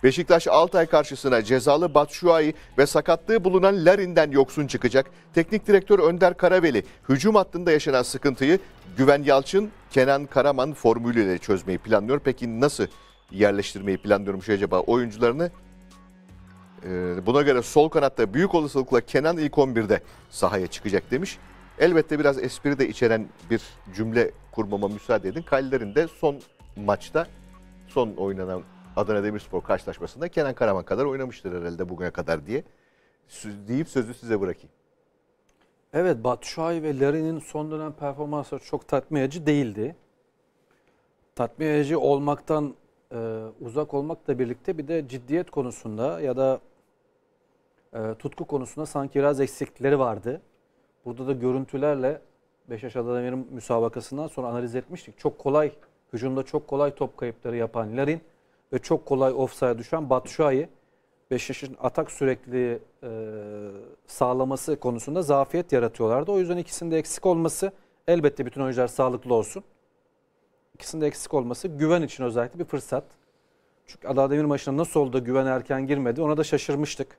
Beşiktaş Altay karşısına cezalı Batshuayi ve sakatlığı bulunan Larin'den yoksun çıkacak. Teknik direktör Önder Karaveli hücum hattında yaşanan sıkıntıyı Güven Yalçın, Kenan Karaman formülüyle çözmeyi planlıyor. Peki nasıl yerleştirmeyi planlıyormuş acaba oyuncularını? Ee, buna göre sol kanatta büyük olasılıkla Kenan ilk 11'de sahaya çıkacak demiş. Elbette biraz espri de içeren bir cümle kurmama müsaade edin. Kaller'in de son maçta, son oynanan Adana Demirspor karşılaşmasında Kenan Karaman kadar oynamıştır herhalde bugüne kadar diye deyip sözü size bırakayım. Evet Batşuay ve Larry'nin son dönem performansları çok tatmin değildi. Tatmin edici olmaktan e, uzak olmakla birlikte bir de ciddiyet konusunda ya da e, tutku konusunda sanki biraz eksiklikleri vardı. Burada da görüntülerle Beşiktaş Adana Demir'in müsabakasından sonra analiz etmiştik. Çok kolay, hücumda çok kolay top kayıpları yapan Larin ve çok kolay offside'a düşen Batshuayi yaşın atak sürekli e, sağlaması konusunda zafiyet yaratıyorlardı. O yüzden ikisinde eksik olması elbette bütün oyuncular sağlıklı olsun. İkisinde eksik olması güven için özellikle bir fırsat. Çünkü Adana Demir maçına nasıl oldu güven erken girmedi ona da şaşırmıştık.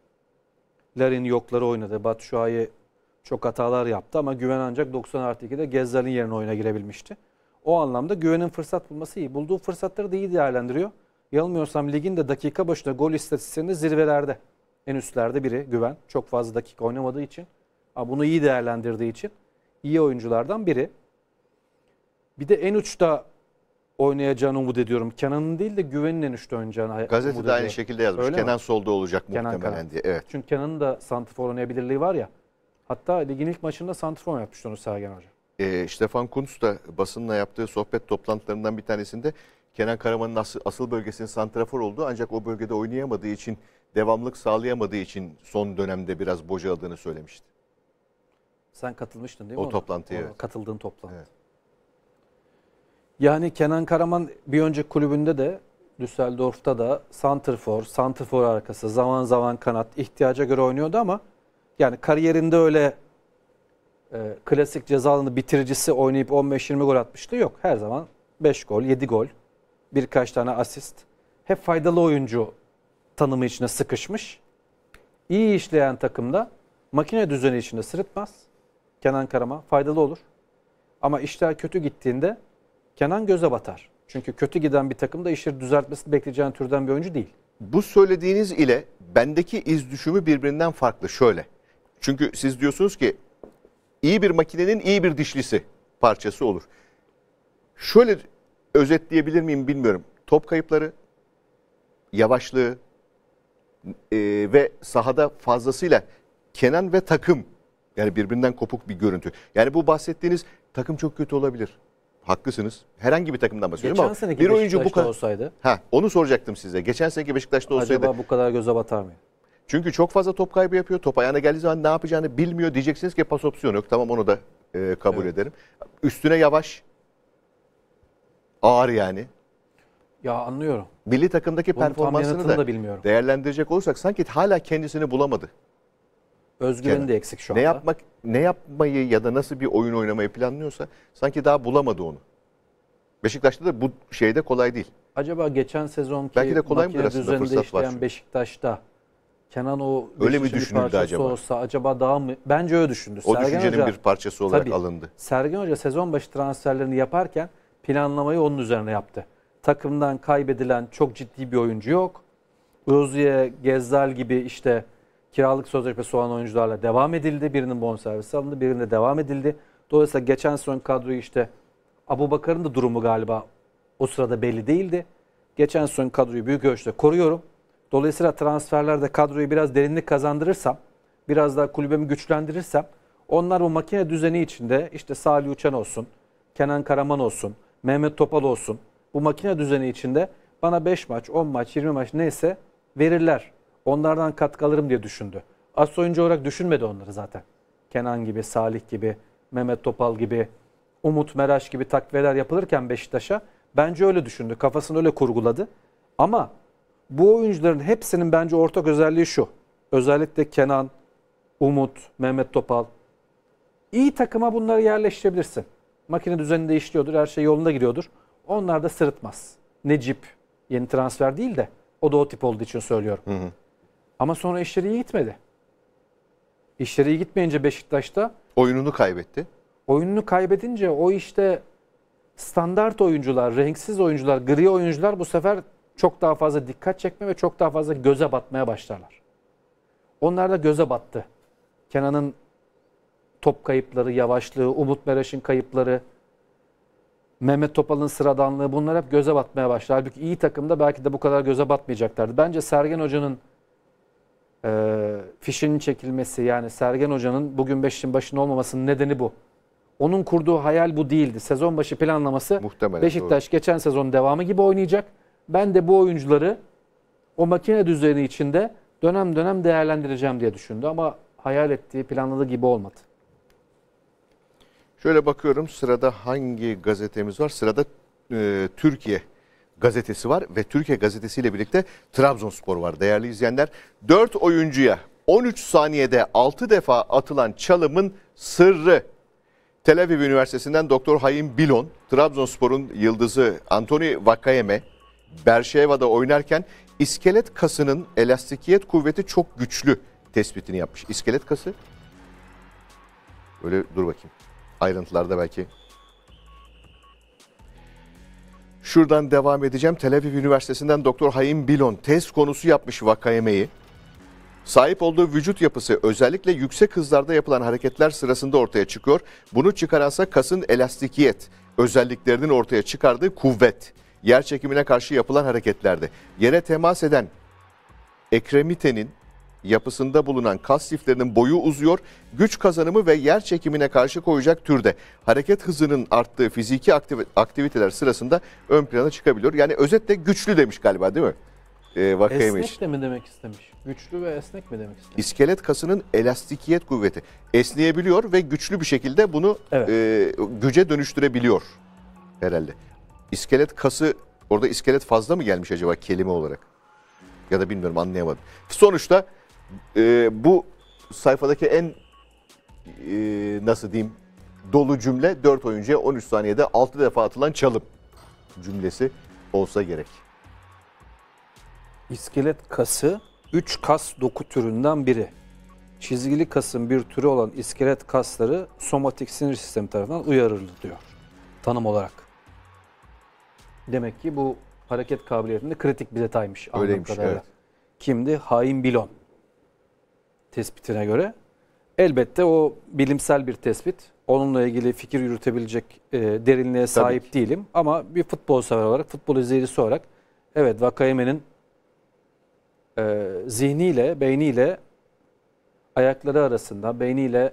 Larin yokları oynadı. Batshuayi çok hatalar yaptı ama Güven ancak 90 artı 2'de Gezzal'in yerine oyuna girebilmişti. O anlamda Güven'in fırsat bulması iyi. Bulduğu fırsatları da iyi değerlendiriyor. Yanılmıyorsam ligin de dakika başına gol istatistiğinde zirvelerde. En üstlerde biri Güven. Çok fazla dakika oynamadığı için. Bunu iyi değerlendirdiği için. iyi oyunculardan biri. Bir de en uçta oynayacağını umut ediyorum. Kenan'ın değil de Güven'in en uçta oynayacağını umut ediyorum. Gazetede aynı şekilde yazmış. Öyle Kenan mi? solda olacak Kenan muhtemelen Kenan. diye. Evet. Çünkü Kenan'ın da santifor oynayabilirliği var ya. Hatta ligin ilk maçında santrfor yapmıştı onu Sergen Hoca. E, Stefan Kuntz da basınla yaptığı sohbet toplantılarından bir tanesinde Kenan Karaman'ın asıl, asıl bölgesinin santrafor olduğu ancak o bölgede oynayamadığı için devamlık sağlayamadığı için son dönemde biraz bocaladığını söylemişti. Sen katılmıştın değil mi? O toplantıya. Ona evet. Katıldığın toplantı. Evet. Yani Kenan Karaman bir önceki kulübünde de Düsseldorf'ta da santrfor, santrfor arkası, zaman zaman kanat ihtiyaca göre oynuyordu ama yani kariyerinde öyle e, klasik cezalanı bitiricisi oynayıp 15-20 gol atmıştı yok. Her zaman 5 gol, 7 gol, birkaç tane asist. Hep faydalı oyuncu tanımı içine sıkışmış. İyi işleyen takımda makine düzeni içinde sırıtmaz. Kenan Karama faydalı olur. Ama işler kötü gittiğinde Kenan göze batar. Çünkü kötü giden bir takımda işleri düzeltmesini bekleyeceğin türden bir oyuncu değil. Bu söylediğiniz ile bendeki iz düşümü birbirinden farklı. Şöyle. Çünkü siz diyorsunuz ki iyi bir makinenin iyi bir dişlisi parçası olur. Şöyle özetleyebilir miyim bilmiyorum. Top kayıpları, yavaşlığı e, ve sahada fazlasıyla Kenan ve takım yani birbirinden kopuk bir görüntü. Yani bu bahsettiğiniz takım çok kötü olabilir. Haklısınız. Herhangi bir takımdan bahsediyorum Geçen ama seneki bir oyuncu bu kadar olsaydı. Ha, onu soracaktım size. Geçen seneki Beşiktaş'ta olsaydı. Acaba bu kadar göze batar mı? Çünkü çok fazla top kaybı yapıyor. Top ayağına geldiği zaman ne yapacağını bilmiyor. Diyeceksiniz ki pas opsiyonu yok. Tamam onu da e, kabul evet. ederim. Üstüne yavaş. Ağır yani. Ya anlıyorum. Milli takımdaki Bunun performansını da, da bilmiyorum. değerlendirecek olursak sanki hala kendisini bulamadı. Özgüveni de eksik şu anda. Ne yapmak ne yapmayı ya da nasıl bir oyun oynamayı planlıyorsa sanki daha bulamadı onu. Beşiktaş'ta da bu şeyde kolay değil. Acaba geçen sezonki Belki de kolay makine düzeninde işleyen Beşiktaş'ta Kenan o öyle mi düşünüldü acaba? Olsa, acaba daha mı? Bence öyle düşündü. O Sergen düşüncenin Hoca, bir parçası olarak tabii, alındı. Sergen Hoca sezon başı transferlerini yaparken planlamayı onun üzerine yaptı. Takımdan kaybedilen çok ciddi bir oyuncu yok. Özüye Gezzal gibi işte kiralık sözleşmesi olan oyuncularla devam edildi. Birinin bonservisi alındı, birinde devam edildi. Dolayısıyla geçen sezon kadroyu işte Abu Bakar'ın da durumu galiba o sırada belli değildi. Geçen sezon kadroyu büyük ölçüde koruyorum. Dolayısıyla transferlerde kadroyu biraz derinlik kazandırırsam, biraz daha kulübemi güçlendirirsem onlar bu makine düzeni içinde işte Salih Uçan olsun, Kenan Karaman olsun, Mehmet Topal olsun bu makine düzeni içinde bana 5 maç, 10 maç, 20 maç neyse verirler. Onlardan katkı diye düşündü. Asıl oyuncu olarak düşünmedi onları zaten. Kenan gibi, Salih gibi, Mehmet Topal gibi, Umut Meraş gibi takviyeler yapılırken Beşiktaş'a bence öyle düşündü. Kafasını öyle kurguladı. Ama bu oyuncuların hepsinin bence ortak özelliği şu. Özellikle Kenan, Umut, Mehmet Topal. İyi takıma bunları yerleştirebilirsin. Makine düzeni değişiyordur, her şey yolunda giriyordur. Onlar da sırıtmaz. Necip yeni transfer değil de o da o tip olduğu için söylüyorum. Hı hı. Ama sonra işleri iyi gitmedi. İşleri iyi gitmeyince Beşiktaş'ta oyununu kaybetti. Oyununu kaybedince o işte standart oyuncular, renksiz oyuncular, gri oyuncular bu sefer çok daha fazla dikkat çekme ve çok daha fazla göze batmaya başlarlar. Onlar da göze battı. Kenan'ın top kayıpları, yavaşlığı, Umut Meraş'ın kayıpları, Mehmet Topal'ın sıradanlığı bunlar hep göze batmaya başlar. Halbuki iyi takımda belki de bu kadar göze batmayacaklardı. Bence Sergen Hoca'nın e, fişinin çekilmesi yani Sergen Hoca'nın bugün Beşiktaş'ın başında olmamasının nedeni bu. Onun kurduğu hayal bu değildi. Sezon başı planlaması Muhtemelen Beşiktaş doğru. geçen sezon devamı gibi oynayacak. Ben de bu oyuncuları o makine düzeni içinde dönem dönem değerlendireceğim diye düşündü ama hayal ettiği, planladığı gibi olmadı. Şöyle bakıyorum sırada hangi gazetemiz var? Sırada e, Türkiye gazetesi var ve Türkiye gazetesiyle birlikte Trabzonspor var değerli izleyenler. 4 oyuncuya 13 saniyede 6 defa atılan çalımın sırrı. Tel Aviv Üniversitesi'nden Doktor Hayim Bilon, Trabzonspor'un yıldızı Anthony Vakayeme, Berşeva'da oynarken iskelet kasının elastikiyet kuvveti çok güçlü tespitini yapmış. İskelet kası. Öyle dur bakayım. Ayrıntılarda belki. Şuradan devam edeceğim. Tel Aviv Üniversitesi'nden Doktor Hayim Bilon test konusu yapmış vakayemeyi. Sahip olduğu vücut yapısı özellikle yüksek hızlarda yapılan hareketler sırasında ortaya çıkıyor. Bunu çıkaransa kasın elastikiyet özelliklerinin ortaya çıkardığı kuvvet yer çekimine karşı yapılan hareketlerde yere temas eden ekremitenin yapısında bulunan kas siflerinin boyu uzuyor, güç kazanımı ve yer çekimine karşı koyacak türde hareket hızının arttığı fiziki aktiviteler sırasında ön plana çıkabiliyor. Yani özetle güçlü demiş galiba değil mi? Ee, esnek de mi demek istemiş? Güçlü ve esnek mi demek istemiş? İskelet kasının elastikiyet kuvveti. Esneyebiliyor ve güçlü bir şekilde bunu evet. e, güce dönüştürebiliyor herhalde. İskelet kası orada iskelet fazla mı gelmiş acaba kelime olarak? Ya da bilmiyorum anlayamadım. Sonuçta e, bu sayfadaki en e, nasıl diyeyim dolu cümle 4 oyuncuya 13 saniyede 6 defa atılan çalım cümlesi olsa gerek. İskelet kası 3 kas doku türünden biri. Çizgili kasın bir türü olan iskelet kasları somatik sinir sistemi tarafından uyarılır diyor tanım olarak. Demek ki bu hareket kabiliyetinde kritik bir detaymış. Öyleymiş kadarıyla. evet. Kimdi? Haim Bilon. Tespitine göre. Elbette o bilimsel bir tespit. Onunla ilgili fikir yürütebilecek e, derinliğe sahip değilim. Ama bir futbol sever olarak, futbol izleyicisi olarak evet Vakayeme'nin e, zihniyle, beyniyle ayakları arasında, beyniyle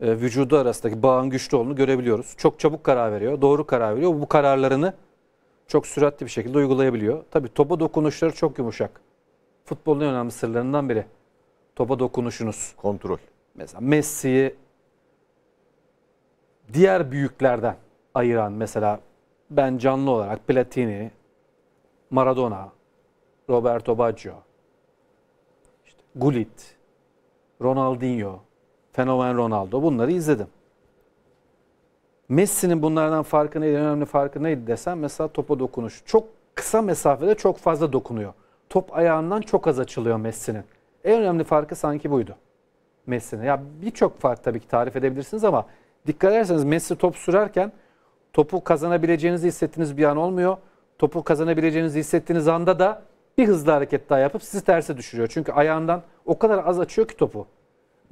e, vücudu arasındaki bağın güçlü olduğunu görebiliyoruz. Çok çabuk karar veriyor, doğru karar veriyor. Bu kararlarını çok süratli bir şekilde uygulayabiliyor. Tabii topa dokunuşları çok yumuşak. Futbolun en önemli sırlarından biri. Topa dokunuşunuz. Kontrol. Mesela Messi'yi diğer büyüklerden ayıran mesela ben canlı olarak Platini, Maradona, Roberto Baggio, işte Gullit, Ronaldinho, Fenomen Ronaldo bunları izledim. Messi'nin bunlardan farkı neydi, en önemli farkı neydi desem mesela topa dokunuş. Çok kısa mesafede çok fazla dokunuyor. Top ayağından çok az açılıyor Messi'nin. En önemli farkı sanki buydu Messi'nin. Ya birçok fark tabii ki tarif edebilirsiniz ama dikkat ederseniz Messi top sürerken topu kazanabileceğinizi hissettiğiniz bir an olmuyor. Topu kazanabileceğinizi hissettiğiniz anda da bir hızlı hareket daha yapıp sizi terse düşürüyor. Çünkü ayağından o kadar az açıyor ki topu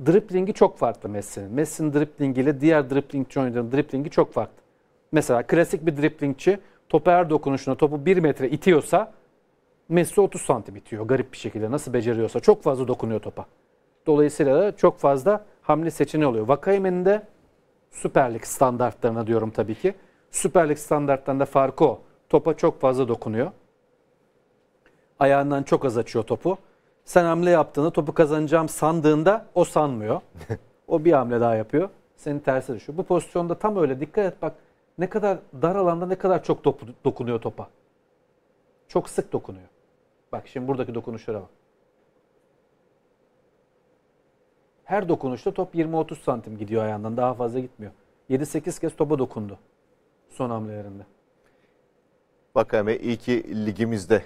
driplingi çok farklı Messi'nin. Messi'nin driplingi ile diğer driplingçi oyuncuların driplingi çok farklı. Mesela klasik bir driplingçi topu her dokunuşuna topu 1 metre itiyorsa Messi 30 santim itiyor garip bir şekilde nasıl beceriyorsa. Çok fazla dokunuyor topa. Dolayısıyla da çok fazla hamle seçeneği oluyor. Vakayemen'in de Süper Lig standartlarına diyorum tabii ki. Süper Lig standartlarında farkı o. Topa çok fazla dokunuyor. Ayağından çok az açıyor topu. Sen hamle yaptığında topu kazanacağım sandığında o sanmıyor. o bir hamle daha yapıyor. Senin tersi düşüyor. Bu pozisyonda tam öyle. Dikkat et bak ne kadar dar alanda ne kadar çok topu, dokunuyor topa. Çok sık dokunuyor. Bak şimdi buradaki dokunuşlara bak. Her dokunuşta top 20-30 santim gidiyor ayağından. Daha fazla gitmiyor. 7-8 kez topa dokundu son hamlelerinde. Vakame iyi ki ligimizde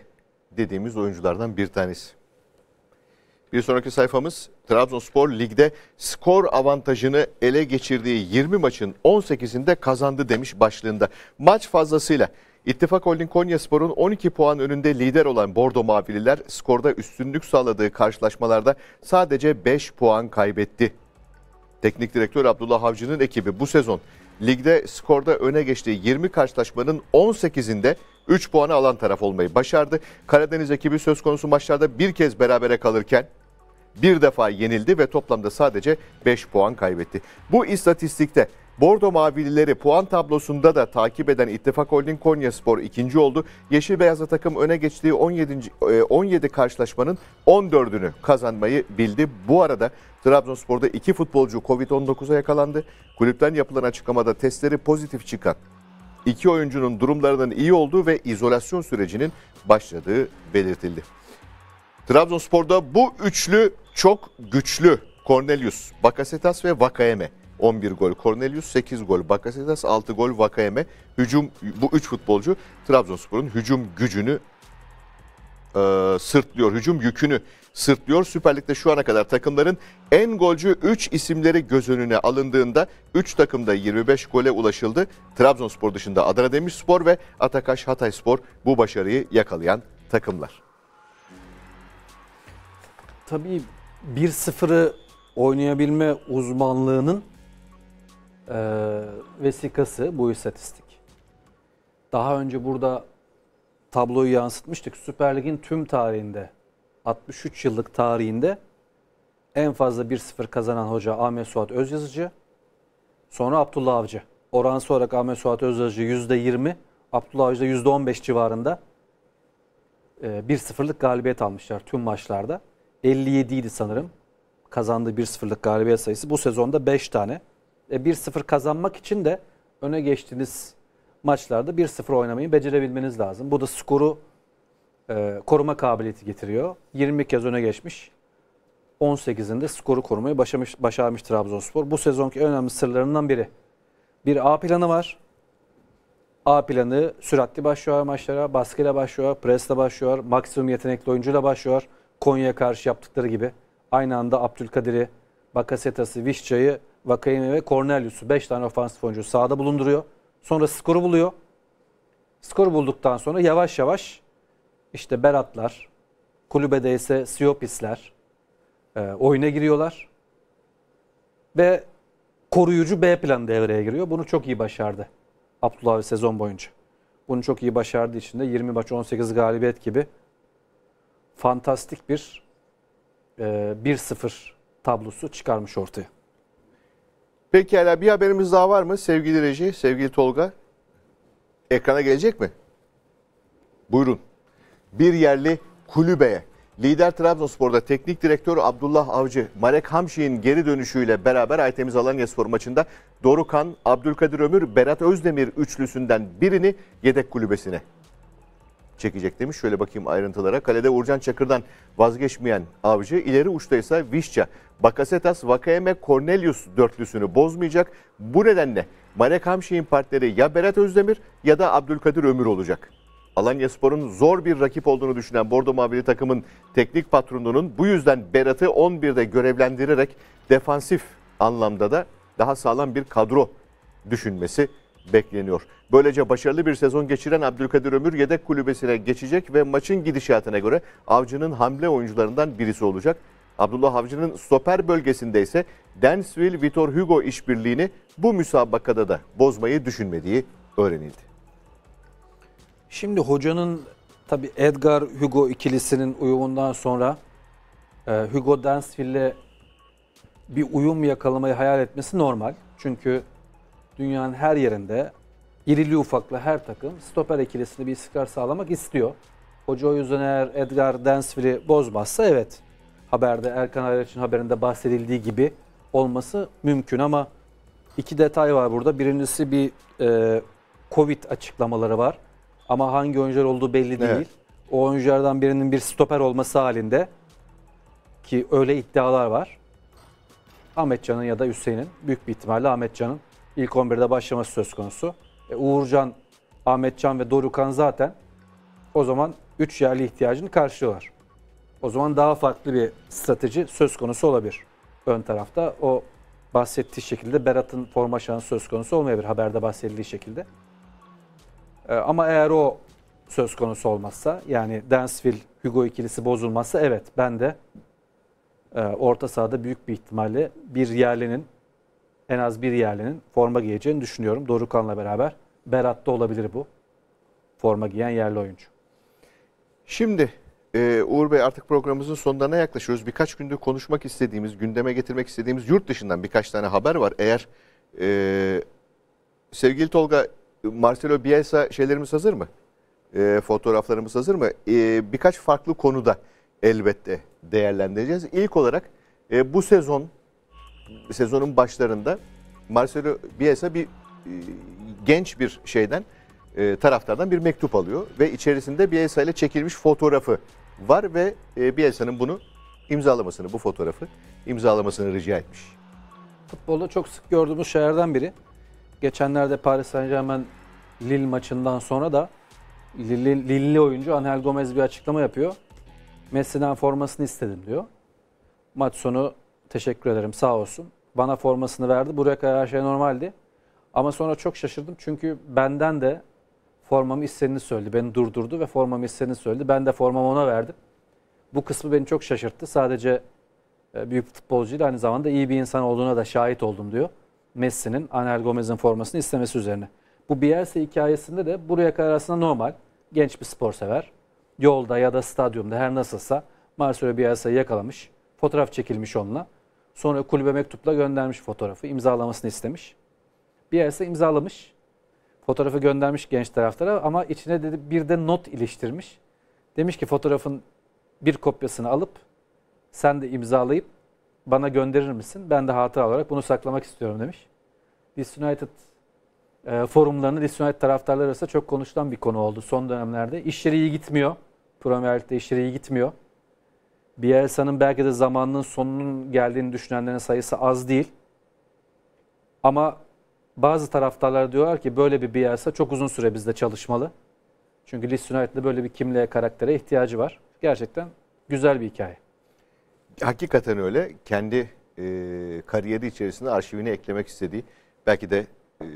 dediğimiz oyunculardan bir tanesi. Bir sonraki sayfamız Trabzonspor ligde skor avantajını ele geçirdiği 20 maçın 18'inde kazandı demiş başlığında. Maç fazlasıyla İttifak Holding Konyaspor'un 12 puan önünde lider olan Bordo Mavililer skorda üstünlük sağladığı karşılaşmalarda sadece 5 puan kaybetti. Teknik direktör Abdullah Avcı'nın ekibi bu sezon ligde skorda öne geçtiği 20 karşılaşmanın 18'inde 3 puanı alan taraf olmayı başardı. Karadeniz ekibi söz konusu maçlarda bir kez berabere kalırken bir defa yenildi ve toplamda sadece 5 puan kaybetti. Bu istatistikte Bordo Mavilileri puan tablosunda da takip eden İttifak Holding Konya Spor ikinci oldu. Yeşil Beyazlı takım öne geçtiği 17. 17 e, karşılaşmanın 14'ünü kazanmayı bildi. Bu arada Trabzonspor'da iki futbolcu Covid-19'a yakalandı. Kulüpten yapılan açıklamada testleri pozitif çıkan iki oyuncunun durumlarının iyi olduğu ve izolasyon sürecinin başladığı belirtildi. Trabzonspor'da bu üçlü çok güçlü. Cornelius, Bakasetas ve Vakayeme. 11 gol Cornelius, 8 gol Bakasetas, 6 gol Vakayeme. Hücum bu üç futbolcu Trabzonspor'un hücum gücünü e, sırtlıyor. Hücum yükünü sırtlıyor. Süper Lig'de şu ana kadar takımların en golcü 3 isimleri göz önüne alındığında 3 takımda 25 gole ulaşıldı. Trabzonspor dışında Adana Demirspor ve Atakaş Hatayspor bu başarıyı yakalayan takımlar tabii 1-0'ı oynayabilme uzmanlığının e, vesikası bu istatistik. Daha önce burada tabloyu yansıtmıştık. Süper Lig'in tüm tarihinde 63 yıllık tarihinde en fazla 1-0 kazanan hoca Ahmet Suat Özyazıcı. Sonra Abdullah Avcı. Oransı olarak Ahmet Suat Özyazıcı %20, Abdullah Avcı da %15 civarında 1-0'lık e, galibiyet almışlar tüm maçlarda. 57 idi sanırım. Kazandığı 1-0'lık galibiyet sayısı. Bu sezonda 5 tane. E 1-0 kazanmak için de öne geçtiğiniz maçlarda 1-0 oynamayı becerebilmeniz lazım. Bu da skoru e, koruma kabiliyeti getiriyor. 20 kez öne geçmiş. 18'inde skoru korumayı başarmış, başarmış Trabzonspor. Bu sezonki önemli sırlarından biri. Bir A planı var. A planı süratli başlıyor maçlara, baskıyla başlıyor, presle başlıyor, maksimum yetenekli oyuncuyla başlıyor. Konya'ya karşı yaptıkları gibi aynı anda Abdülkadir'i, Bakasetas'ı, Vişça'yı, Vakayeme ve Cornelius'u 5 tane ofansif oyuncu sahada bulunduruyor. Sonra skoru buluyor. Skoru bulduktan sonra yavaş yavaş işte Beratlar, kulübede ise Siopisler e, oyuna giriyorlar. Ve koruyucu B planı devreye giriyor. Bunu çok iyi başardı Abdullah Avcı sezon boyunca. Bunu çok iyi başardığı için de 20 maç 18 galibiyet gibi fantastik bir e, 1-0 tablosu çıkarmış ortaya. Pekala bir haberimiz daha var mı sevgili Reji, sevgili Tolga? Ekrana gelecek mi? Buyurun. Bir yerli kulübeye. Lider Trabzonspor'da teknik direktör Abdullah Avcı, Marek Hamşik'in geri dönüşüyle beraber Aytemiz Alanyaspor maçında Dorukan, Abdülkadir Ömür, Berat Özdemir üçlüsünden birini yedek kulübesine çekecek demiş. Şöyle bakayım ayrıntılara. Kalede urcan Çakır'dan vazgeçmeyen Avcı. ileri uçta ise Vişça, Bakasetas, Vakayeme, Cornelius dörtlüsünü bozmayacak. Bu nedenle Marek Hamşik'in partneri ya Berat Özdemir ya da Abdülkadir Ömür olacak. Alanya Spor'un zor bir rakip olduğunu düşünen Bordo Mavili takımın teknik patronunun bu yüzden Berat'ı 11'de görevlendirerek defansif anlamda da daha sağlam bir kadro düşünmesi bekleniyor. Böylece başarılı bir sezon geçiren Abdülkadir Ömür yedek kulübesine geçecek ve maçın gidişatına göre Avcı'nın hamle oyuncularından birisi olacak. Abdullah Avcı'nın stoper bölgesinde ise Densville Vitor Hugo işbirliğini bu müsabakada da bozmayı düşünmediği öğrenildi. Şimdi hocanın tabi Edgar Hugo ikilisinin uyumundan sonra e, Hugo Densville'le bir uyum yakalamayı hayal etmesi normal. Çünkü dünyanın her yerinde irili ufaklı her takım stoper ikilisini bir istikrar sağlamak istiyor. Hoca o yüzden eğer Edgar Dansville'i bozmazsa evet haberde Erkan Ayraç'ın haberinde bahsedildiği gibi olması mümkün ama iki detay var burada. Birincisi bir e, Covid açıklamaları var ama hangi oyuncular olduğu belli değil. Evet. O oyunculardan birinin bir stoper olması halinde ki öyle iddialar var. Ahmetcan'ın ya da Hüseyin'in büyük bir ihtimalle Ahmetcan'ın ilk 11'de başlaması söz konusu. E, Uğurcan, Ahmetcan ve Dorukan zaten o zaman 3 yerli ihtiyacını karşılıyorlar. O zaman daha farklı bir strateji söz konusu olabilir. Ön tarafta o bahsettiği şekilde Berat'ın forma şansı söz konusu olmayabilir haberde bahsedildiği şekilde. E, ama eğer o söz konusu olmazsa yani Dansville Hugo ikilisi bozulmazsa evet ben de e, orta sahada büyük bir ihtimalle bir yerlinin en az bir yerlinin forma giyeceğini düşünüyorum. Dorukhan'la beraber Berat'ta olabilir bu. Forma giyen yerli oyuncu. Şimdi e, Uğur Bey artık programımızın sonlarına yaklaşıyoruz. Birkaç gündür konuşmak istediğimiz, gündeme getirmek istediğimiz yurt dışından birkaç tane haber var. Eğer e, sevgili Tolga, Marcelo Bielsa şeylerimiz hazır mı? E, fotoğraflarımız hazır mı? E, birkaç farklı konuda elbette değerlendireceğiz. İlk olarak e, bu sezon sezonun başlarında Marcelo Bielsa bir e, genç bir şeyden e, taraftardan bir mektup alıyor ve içerisinde Bielsa ile çekilmiş fotoğrafı var ve e, Bielsa'nın bunu imzalamasını, bu fotoğrafı imzalamasını rica etmiş. Futbolda çok sık gördüğümüz şeylerden biri. Geçenlerde Paris Saint Germain Lille maçından sonra da Lille, Lille oyuncu Anel Gomez bir açıklama yapıyor. Messi'den formasını istedim diyor. Maç sonu Teşekkür ederim sağ olsun. Bana formasını verdi. Buraya kadar her şey normaldi. Ama sonra çok şaşırdım çünkü benden de formamı istediğini söyledi. Beni durdurdu ve formamı istediğini söyledi. Ben de formamı ona verdim. Bu kısmı beni çok şaşırttı. Sadece e, büyük futbolcu aynı zamanda iyi bir insan olduğuna da şahit oldum diyor. Messi'nin Anel Gomez'in formasını istemesi üzerine. Bu Bielsa hikayesinde de buraya kadar aslında normal. Genç bir spor sever. Yolda ya da stadyumda her nasılsa Marcelo Bielsa'yı yakalamış. Fotoğraf çekilmiş onunla. Sonra kulübe mektupla göndermiş fotoğrafı. imzalamasını istemiş. Bir ise imzalamış. Fotoğrafı göndermiş genç taraftara ama içine dedi bir de not iliştirmiş. Demiş ki fotoğrafın bir kopyasını alıp sen de imzalayıp bana gönderir misin? Ben de hatıra olarak bunu saklamak istiyorum demiş. Leeds United e, forumlarının Leeds United taraftarları arasında çok konuşulan bir konu oldu son dönemlerde. İşleri iyi gitmiyor. Premier Lig'de işleri iyi gitmiyor. Bielsa'nın belki de zamanının sonunun geldiğini düşünenlerin sayısı az değil. Ama bazı taraftarlar diyorlar ki böyle bir Bielsa çok uzun süre bizde çalışmalı. Çünkü Leeds United'da böyle bir kimliğe, karaktere ihtiyacı var. Gerçekten güzel bir hikaye. Hakikaten öyle. Kendi e, kariyeri içerisinde arşivini eklemek istediği belki de e,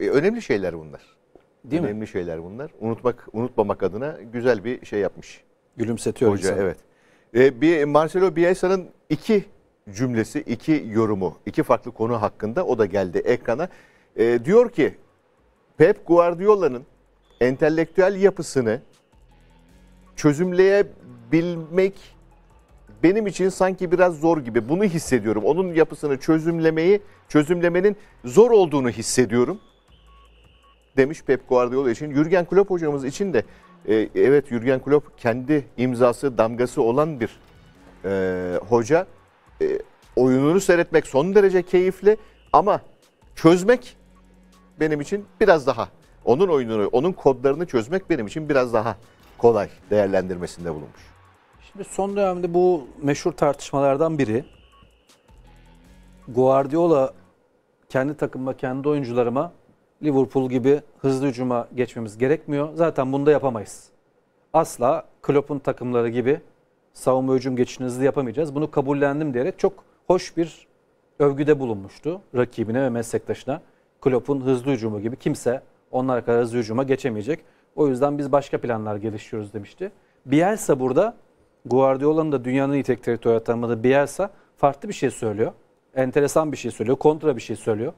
e önemli şeyler bunlar. Değil önemli mi? şeyler bunlar. Unutmak, unutmamak adına güzel bir şey yapmış. Gülümsetiyor Hoca, insanı. evet. E, bir Marcelo Bielsa'nın iki cümlesi, iki yorumu, iki farklı konu hakkında o da geldi ekrana. E, diyor ki Pep Guardiola'nın entelektüel yapısını çözümleyebilmek benim için sanki biraz zor gibi. Bunu hissediyorum. Onun yapısını çözümlemeyi, çözümlemenin zor olduğunu hissediyorum. Demiş Pep Guardiola için. Jürgen Klopp hocamız için de e, evet Jürgen Klopp kendi imzası damgası olan bir e, hoca. E, oyununu seyretmek son derece keyifli ama çözmek benim için biraz daha. Onun oyununu, onun kodlarını çözmek benim için biraz daha kolay değerlendirmesinde bulunmuş. Şimdi son dönemde bu meşhur tartışmalardan biri Guardiola kendi takımıma, kendi oyuncularıma Liverpool gibi hızlı hücuma geçmemiz gerekmiyor. Zaten bunu da yapamayız. Asla Klopp'un takımları gibi savunma hücum geçişini hızlı yapamayacağız. Bunu kabullendim diyerek çok hoş bir övgüde bulunmuştu rakibine ve meslektaşına. Klopp'un hızlı hücumu gibi kimse onlar kadar hızlı hücuma geçemeyecek. O yüzden biz başka planlar geliştiriyoruz demişti. Bielsa burada Guardiola'nın da dünyanın iyi tek teritoriyel tanımladığı Bielsa farklı bir şey söylüyor. Enteresan bir şey söylüyor. Kontra bir şey söylüyor.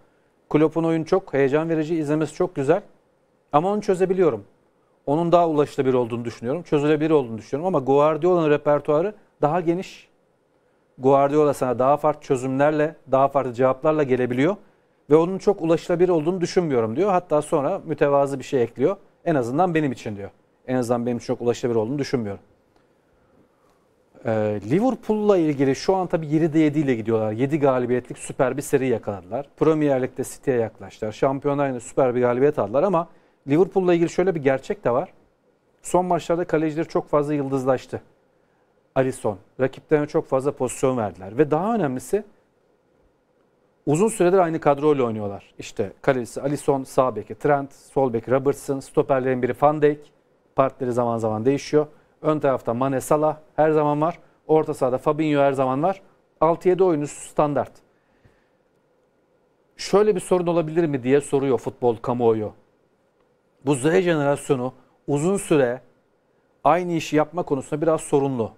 Klopp'un oyun çok heyecan verici, izlemesi çok güzel. Ama onu çözebiliyorum. Onun daha ulaşılabilir olduğunu düşünüyorum. Çözülebilir olduğunu düşünüyorum ama Guardiola'nın repertuarı daha geniş. Guardiola sana daha farklı çözümlerle, daha farklı cevaplarla gelebiliyor. Ve onun çok ulaşılabilir olduğunu düşünmüyorum diyor. Hatta sonra mütevazı bir şey ekliyor. En azından benim için diyor. En azından benim için çok ulaşılabilir olduğunu düşünmüyorum. Ee, Liverpool'la ilgili şu an tabii 7'de 7 ile gidiyorlar. 7 galibiyetlik süper bir seri yakaladılar. Premier Lig'de City'ye yaklaştılar. Şampiyonlar Ligi'nde süper bir galibiyet aldılar ama Liverpool'la ilgili şöyle bir gerçek de var. Son maçlarda kalecileri çok fazla yıldızlaştı. Alisson. Rakiplerine çok fazla pozisyon verdiler. Ve daha önemlisi uzun süredir aynı kadroyla oynuyorlar. İşte kalecisi Alisson, sağ beki Trent, sol beki Robertson, stoperlerin biri Van Dijk. Partileri zaman zaman değişiyor. Ön tarafta Mane Salah her zaman var. Orta sahada Fabinho her zaman var. 6-7 oyunu standart. Şöyle bir sorun olabilir mi diye soruyor futbol kamuoyu. Bu Z jenerasyonu uzun süre aynı işi yapma konusunda biraz sorunlu.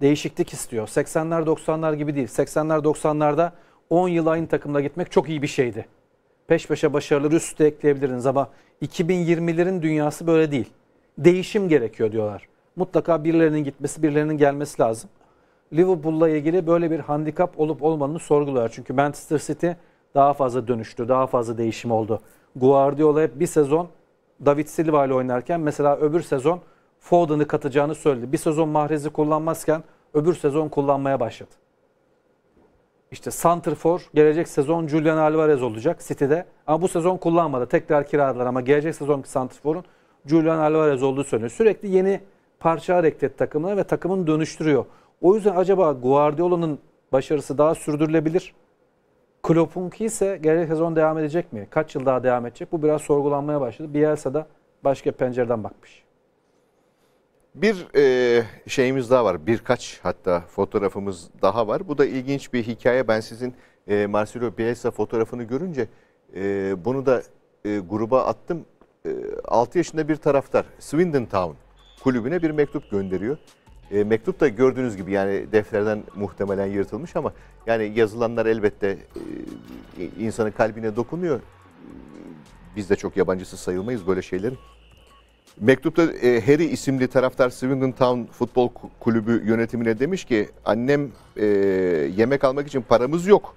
Değişiklik istiyor. 80'ler 90'lar gibi değil. 80'ler 90'larda 10 yıl aynı takımla gitmek çok iyi bir şeydi. Peş peşe başarıları üst üste ama 2020'lerin dünyası böyle değil. Değişim gerekiyor diyorlar mutlaka birilerinin gitmesi, birilerinin gelmesi lazım. Liverpool'la ilgili böyle bir handikap olup olmadığını sorguluyor. Çünkü Manchester City daha fazla dönüştü, daha fazla değişim oldu. Guardiola hep bir sezon David Silva ile oynarken mesela öbür sezon Foden'ı katacağını söyledi. Bir sezon Mahrez'i kullanmazken öbür sezon kullanmaya başladı. İşte Santrfor gelecek sezon Julian Alvarez olacak City'de. Ama bu sezon kullanmadı. Tekrar kiraladılar ama gelecek sezonki Santrfor'un Julian Alvarez olduğu söyleniyor. Sürekli yeni parça hareket takımına ve takımın dönüştürüyor. O yüzden acaba Guardiola'nın başarısı daha sürdürülebilir? Klopp'unki ise gelecek sezon devam edecek mi? Kaç yıl daha devam edecek? Bu biraz sorgulanmaya başladı. Bielsa da başka pencereden bakmış. Bir e, şeyimiz daha var. Birkaç hatta fotoğrafımız daha var. Bu da ilginç bir hikaye. Ben sizin e, Marcelo Bielsa fotoğrafını görünce e, bunu da e, gruba attım. E, 6 yaşında bir taraftar. Swindon Town kulübüne bir mektup gönderiyor. E, mektup da gördüğünüz gibi yani defterden muhtemelen yırtılmış ama yani yazılanlar elbette e, insanın kalbine dokunuyor. Biz de çok yabancısı sayılmayız böyle şeylerin. Mektupta e, Harry isimli taraftar Swindon Town Futbol Kulübü yönetimine demiş ki annem e, yemek almak için paramız yok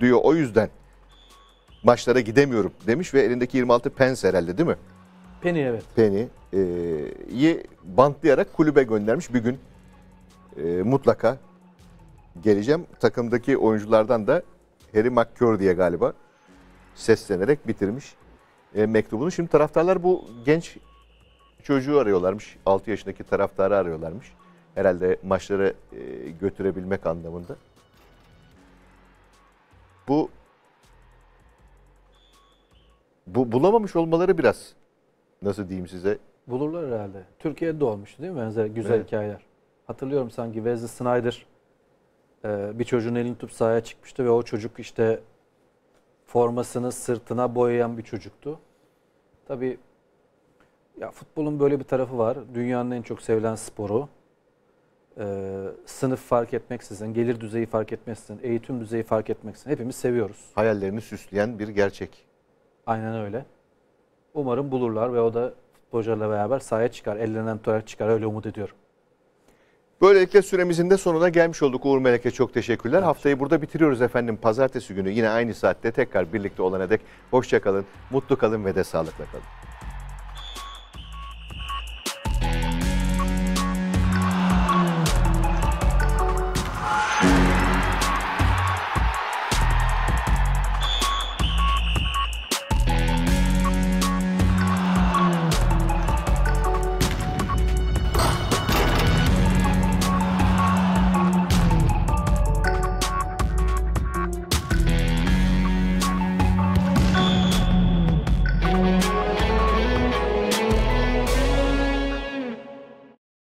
diyor o yüzden maçlara gidemiyorum demiş ve elindeki 26 pence herhalde değil mi? Penny evet. Penny e, bantlayarak kulübe göndermiş. Bir gün e, mutlaka geleceğim. Takımdaki oyunculardan da Harry McCure diye galiba seslenerek bitirmiş e, mektubunu. Şimdi taraftarlar bu genç çocuğu arıyorlarmış. 6 yaşındaki taraftarı arıyorlarmış. Herhalde maçlara e, götürebilmek anlamında. Bu bu bulamamış olmaları biraz nasıl diyeyim size? Bulurlar herhalde. Türkiye'de olmuştu değil mi benzer güzel evet. hikayeler? Hatırlıyorum sanki Wesley Snyder e, bir çocuğun elini tutup sahaya çıkmıştı ve o çocuk işte formasını sırtına boyayan bir çocuktu. Tabi, ya futbolun böyle bir tarafı var. Dünyanın en çok sevilen sporu. Ee, sınıf fark etmeksizin, gelir düzeyi fark etmeksizin, eğitim düzeyi fark etmeksizin hepimiz seviyoruz. Hayallerini süsleyen bir gerçek. Aynen öyle. Umarım bulurlar ve o da futbolcularla beraber sahaya çıkar. Ellerinden tutarak çıkar. Öyle umut ediyorum. Böylelikle süremizin de sonuna gelmiş olduk. Uğur Melek'e çok teşekkürler. Evet. Haftayı burada bitiriyoruz efendim. Pazartesi günü yine aynı saatte tekrar birlikte olana dek hoşça kalın, mutlu kalın ve de sağlıkla kalın.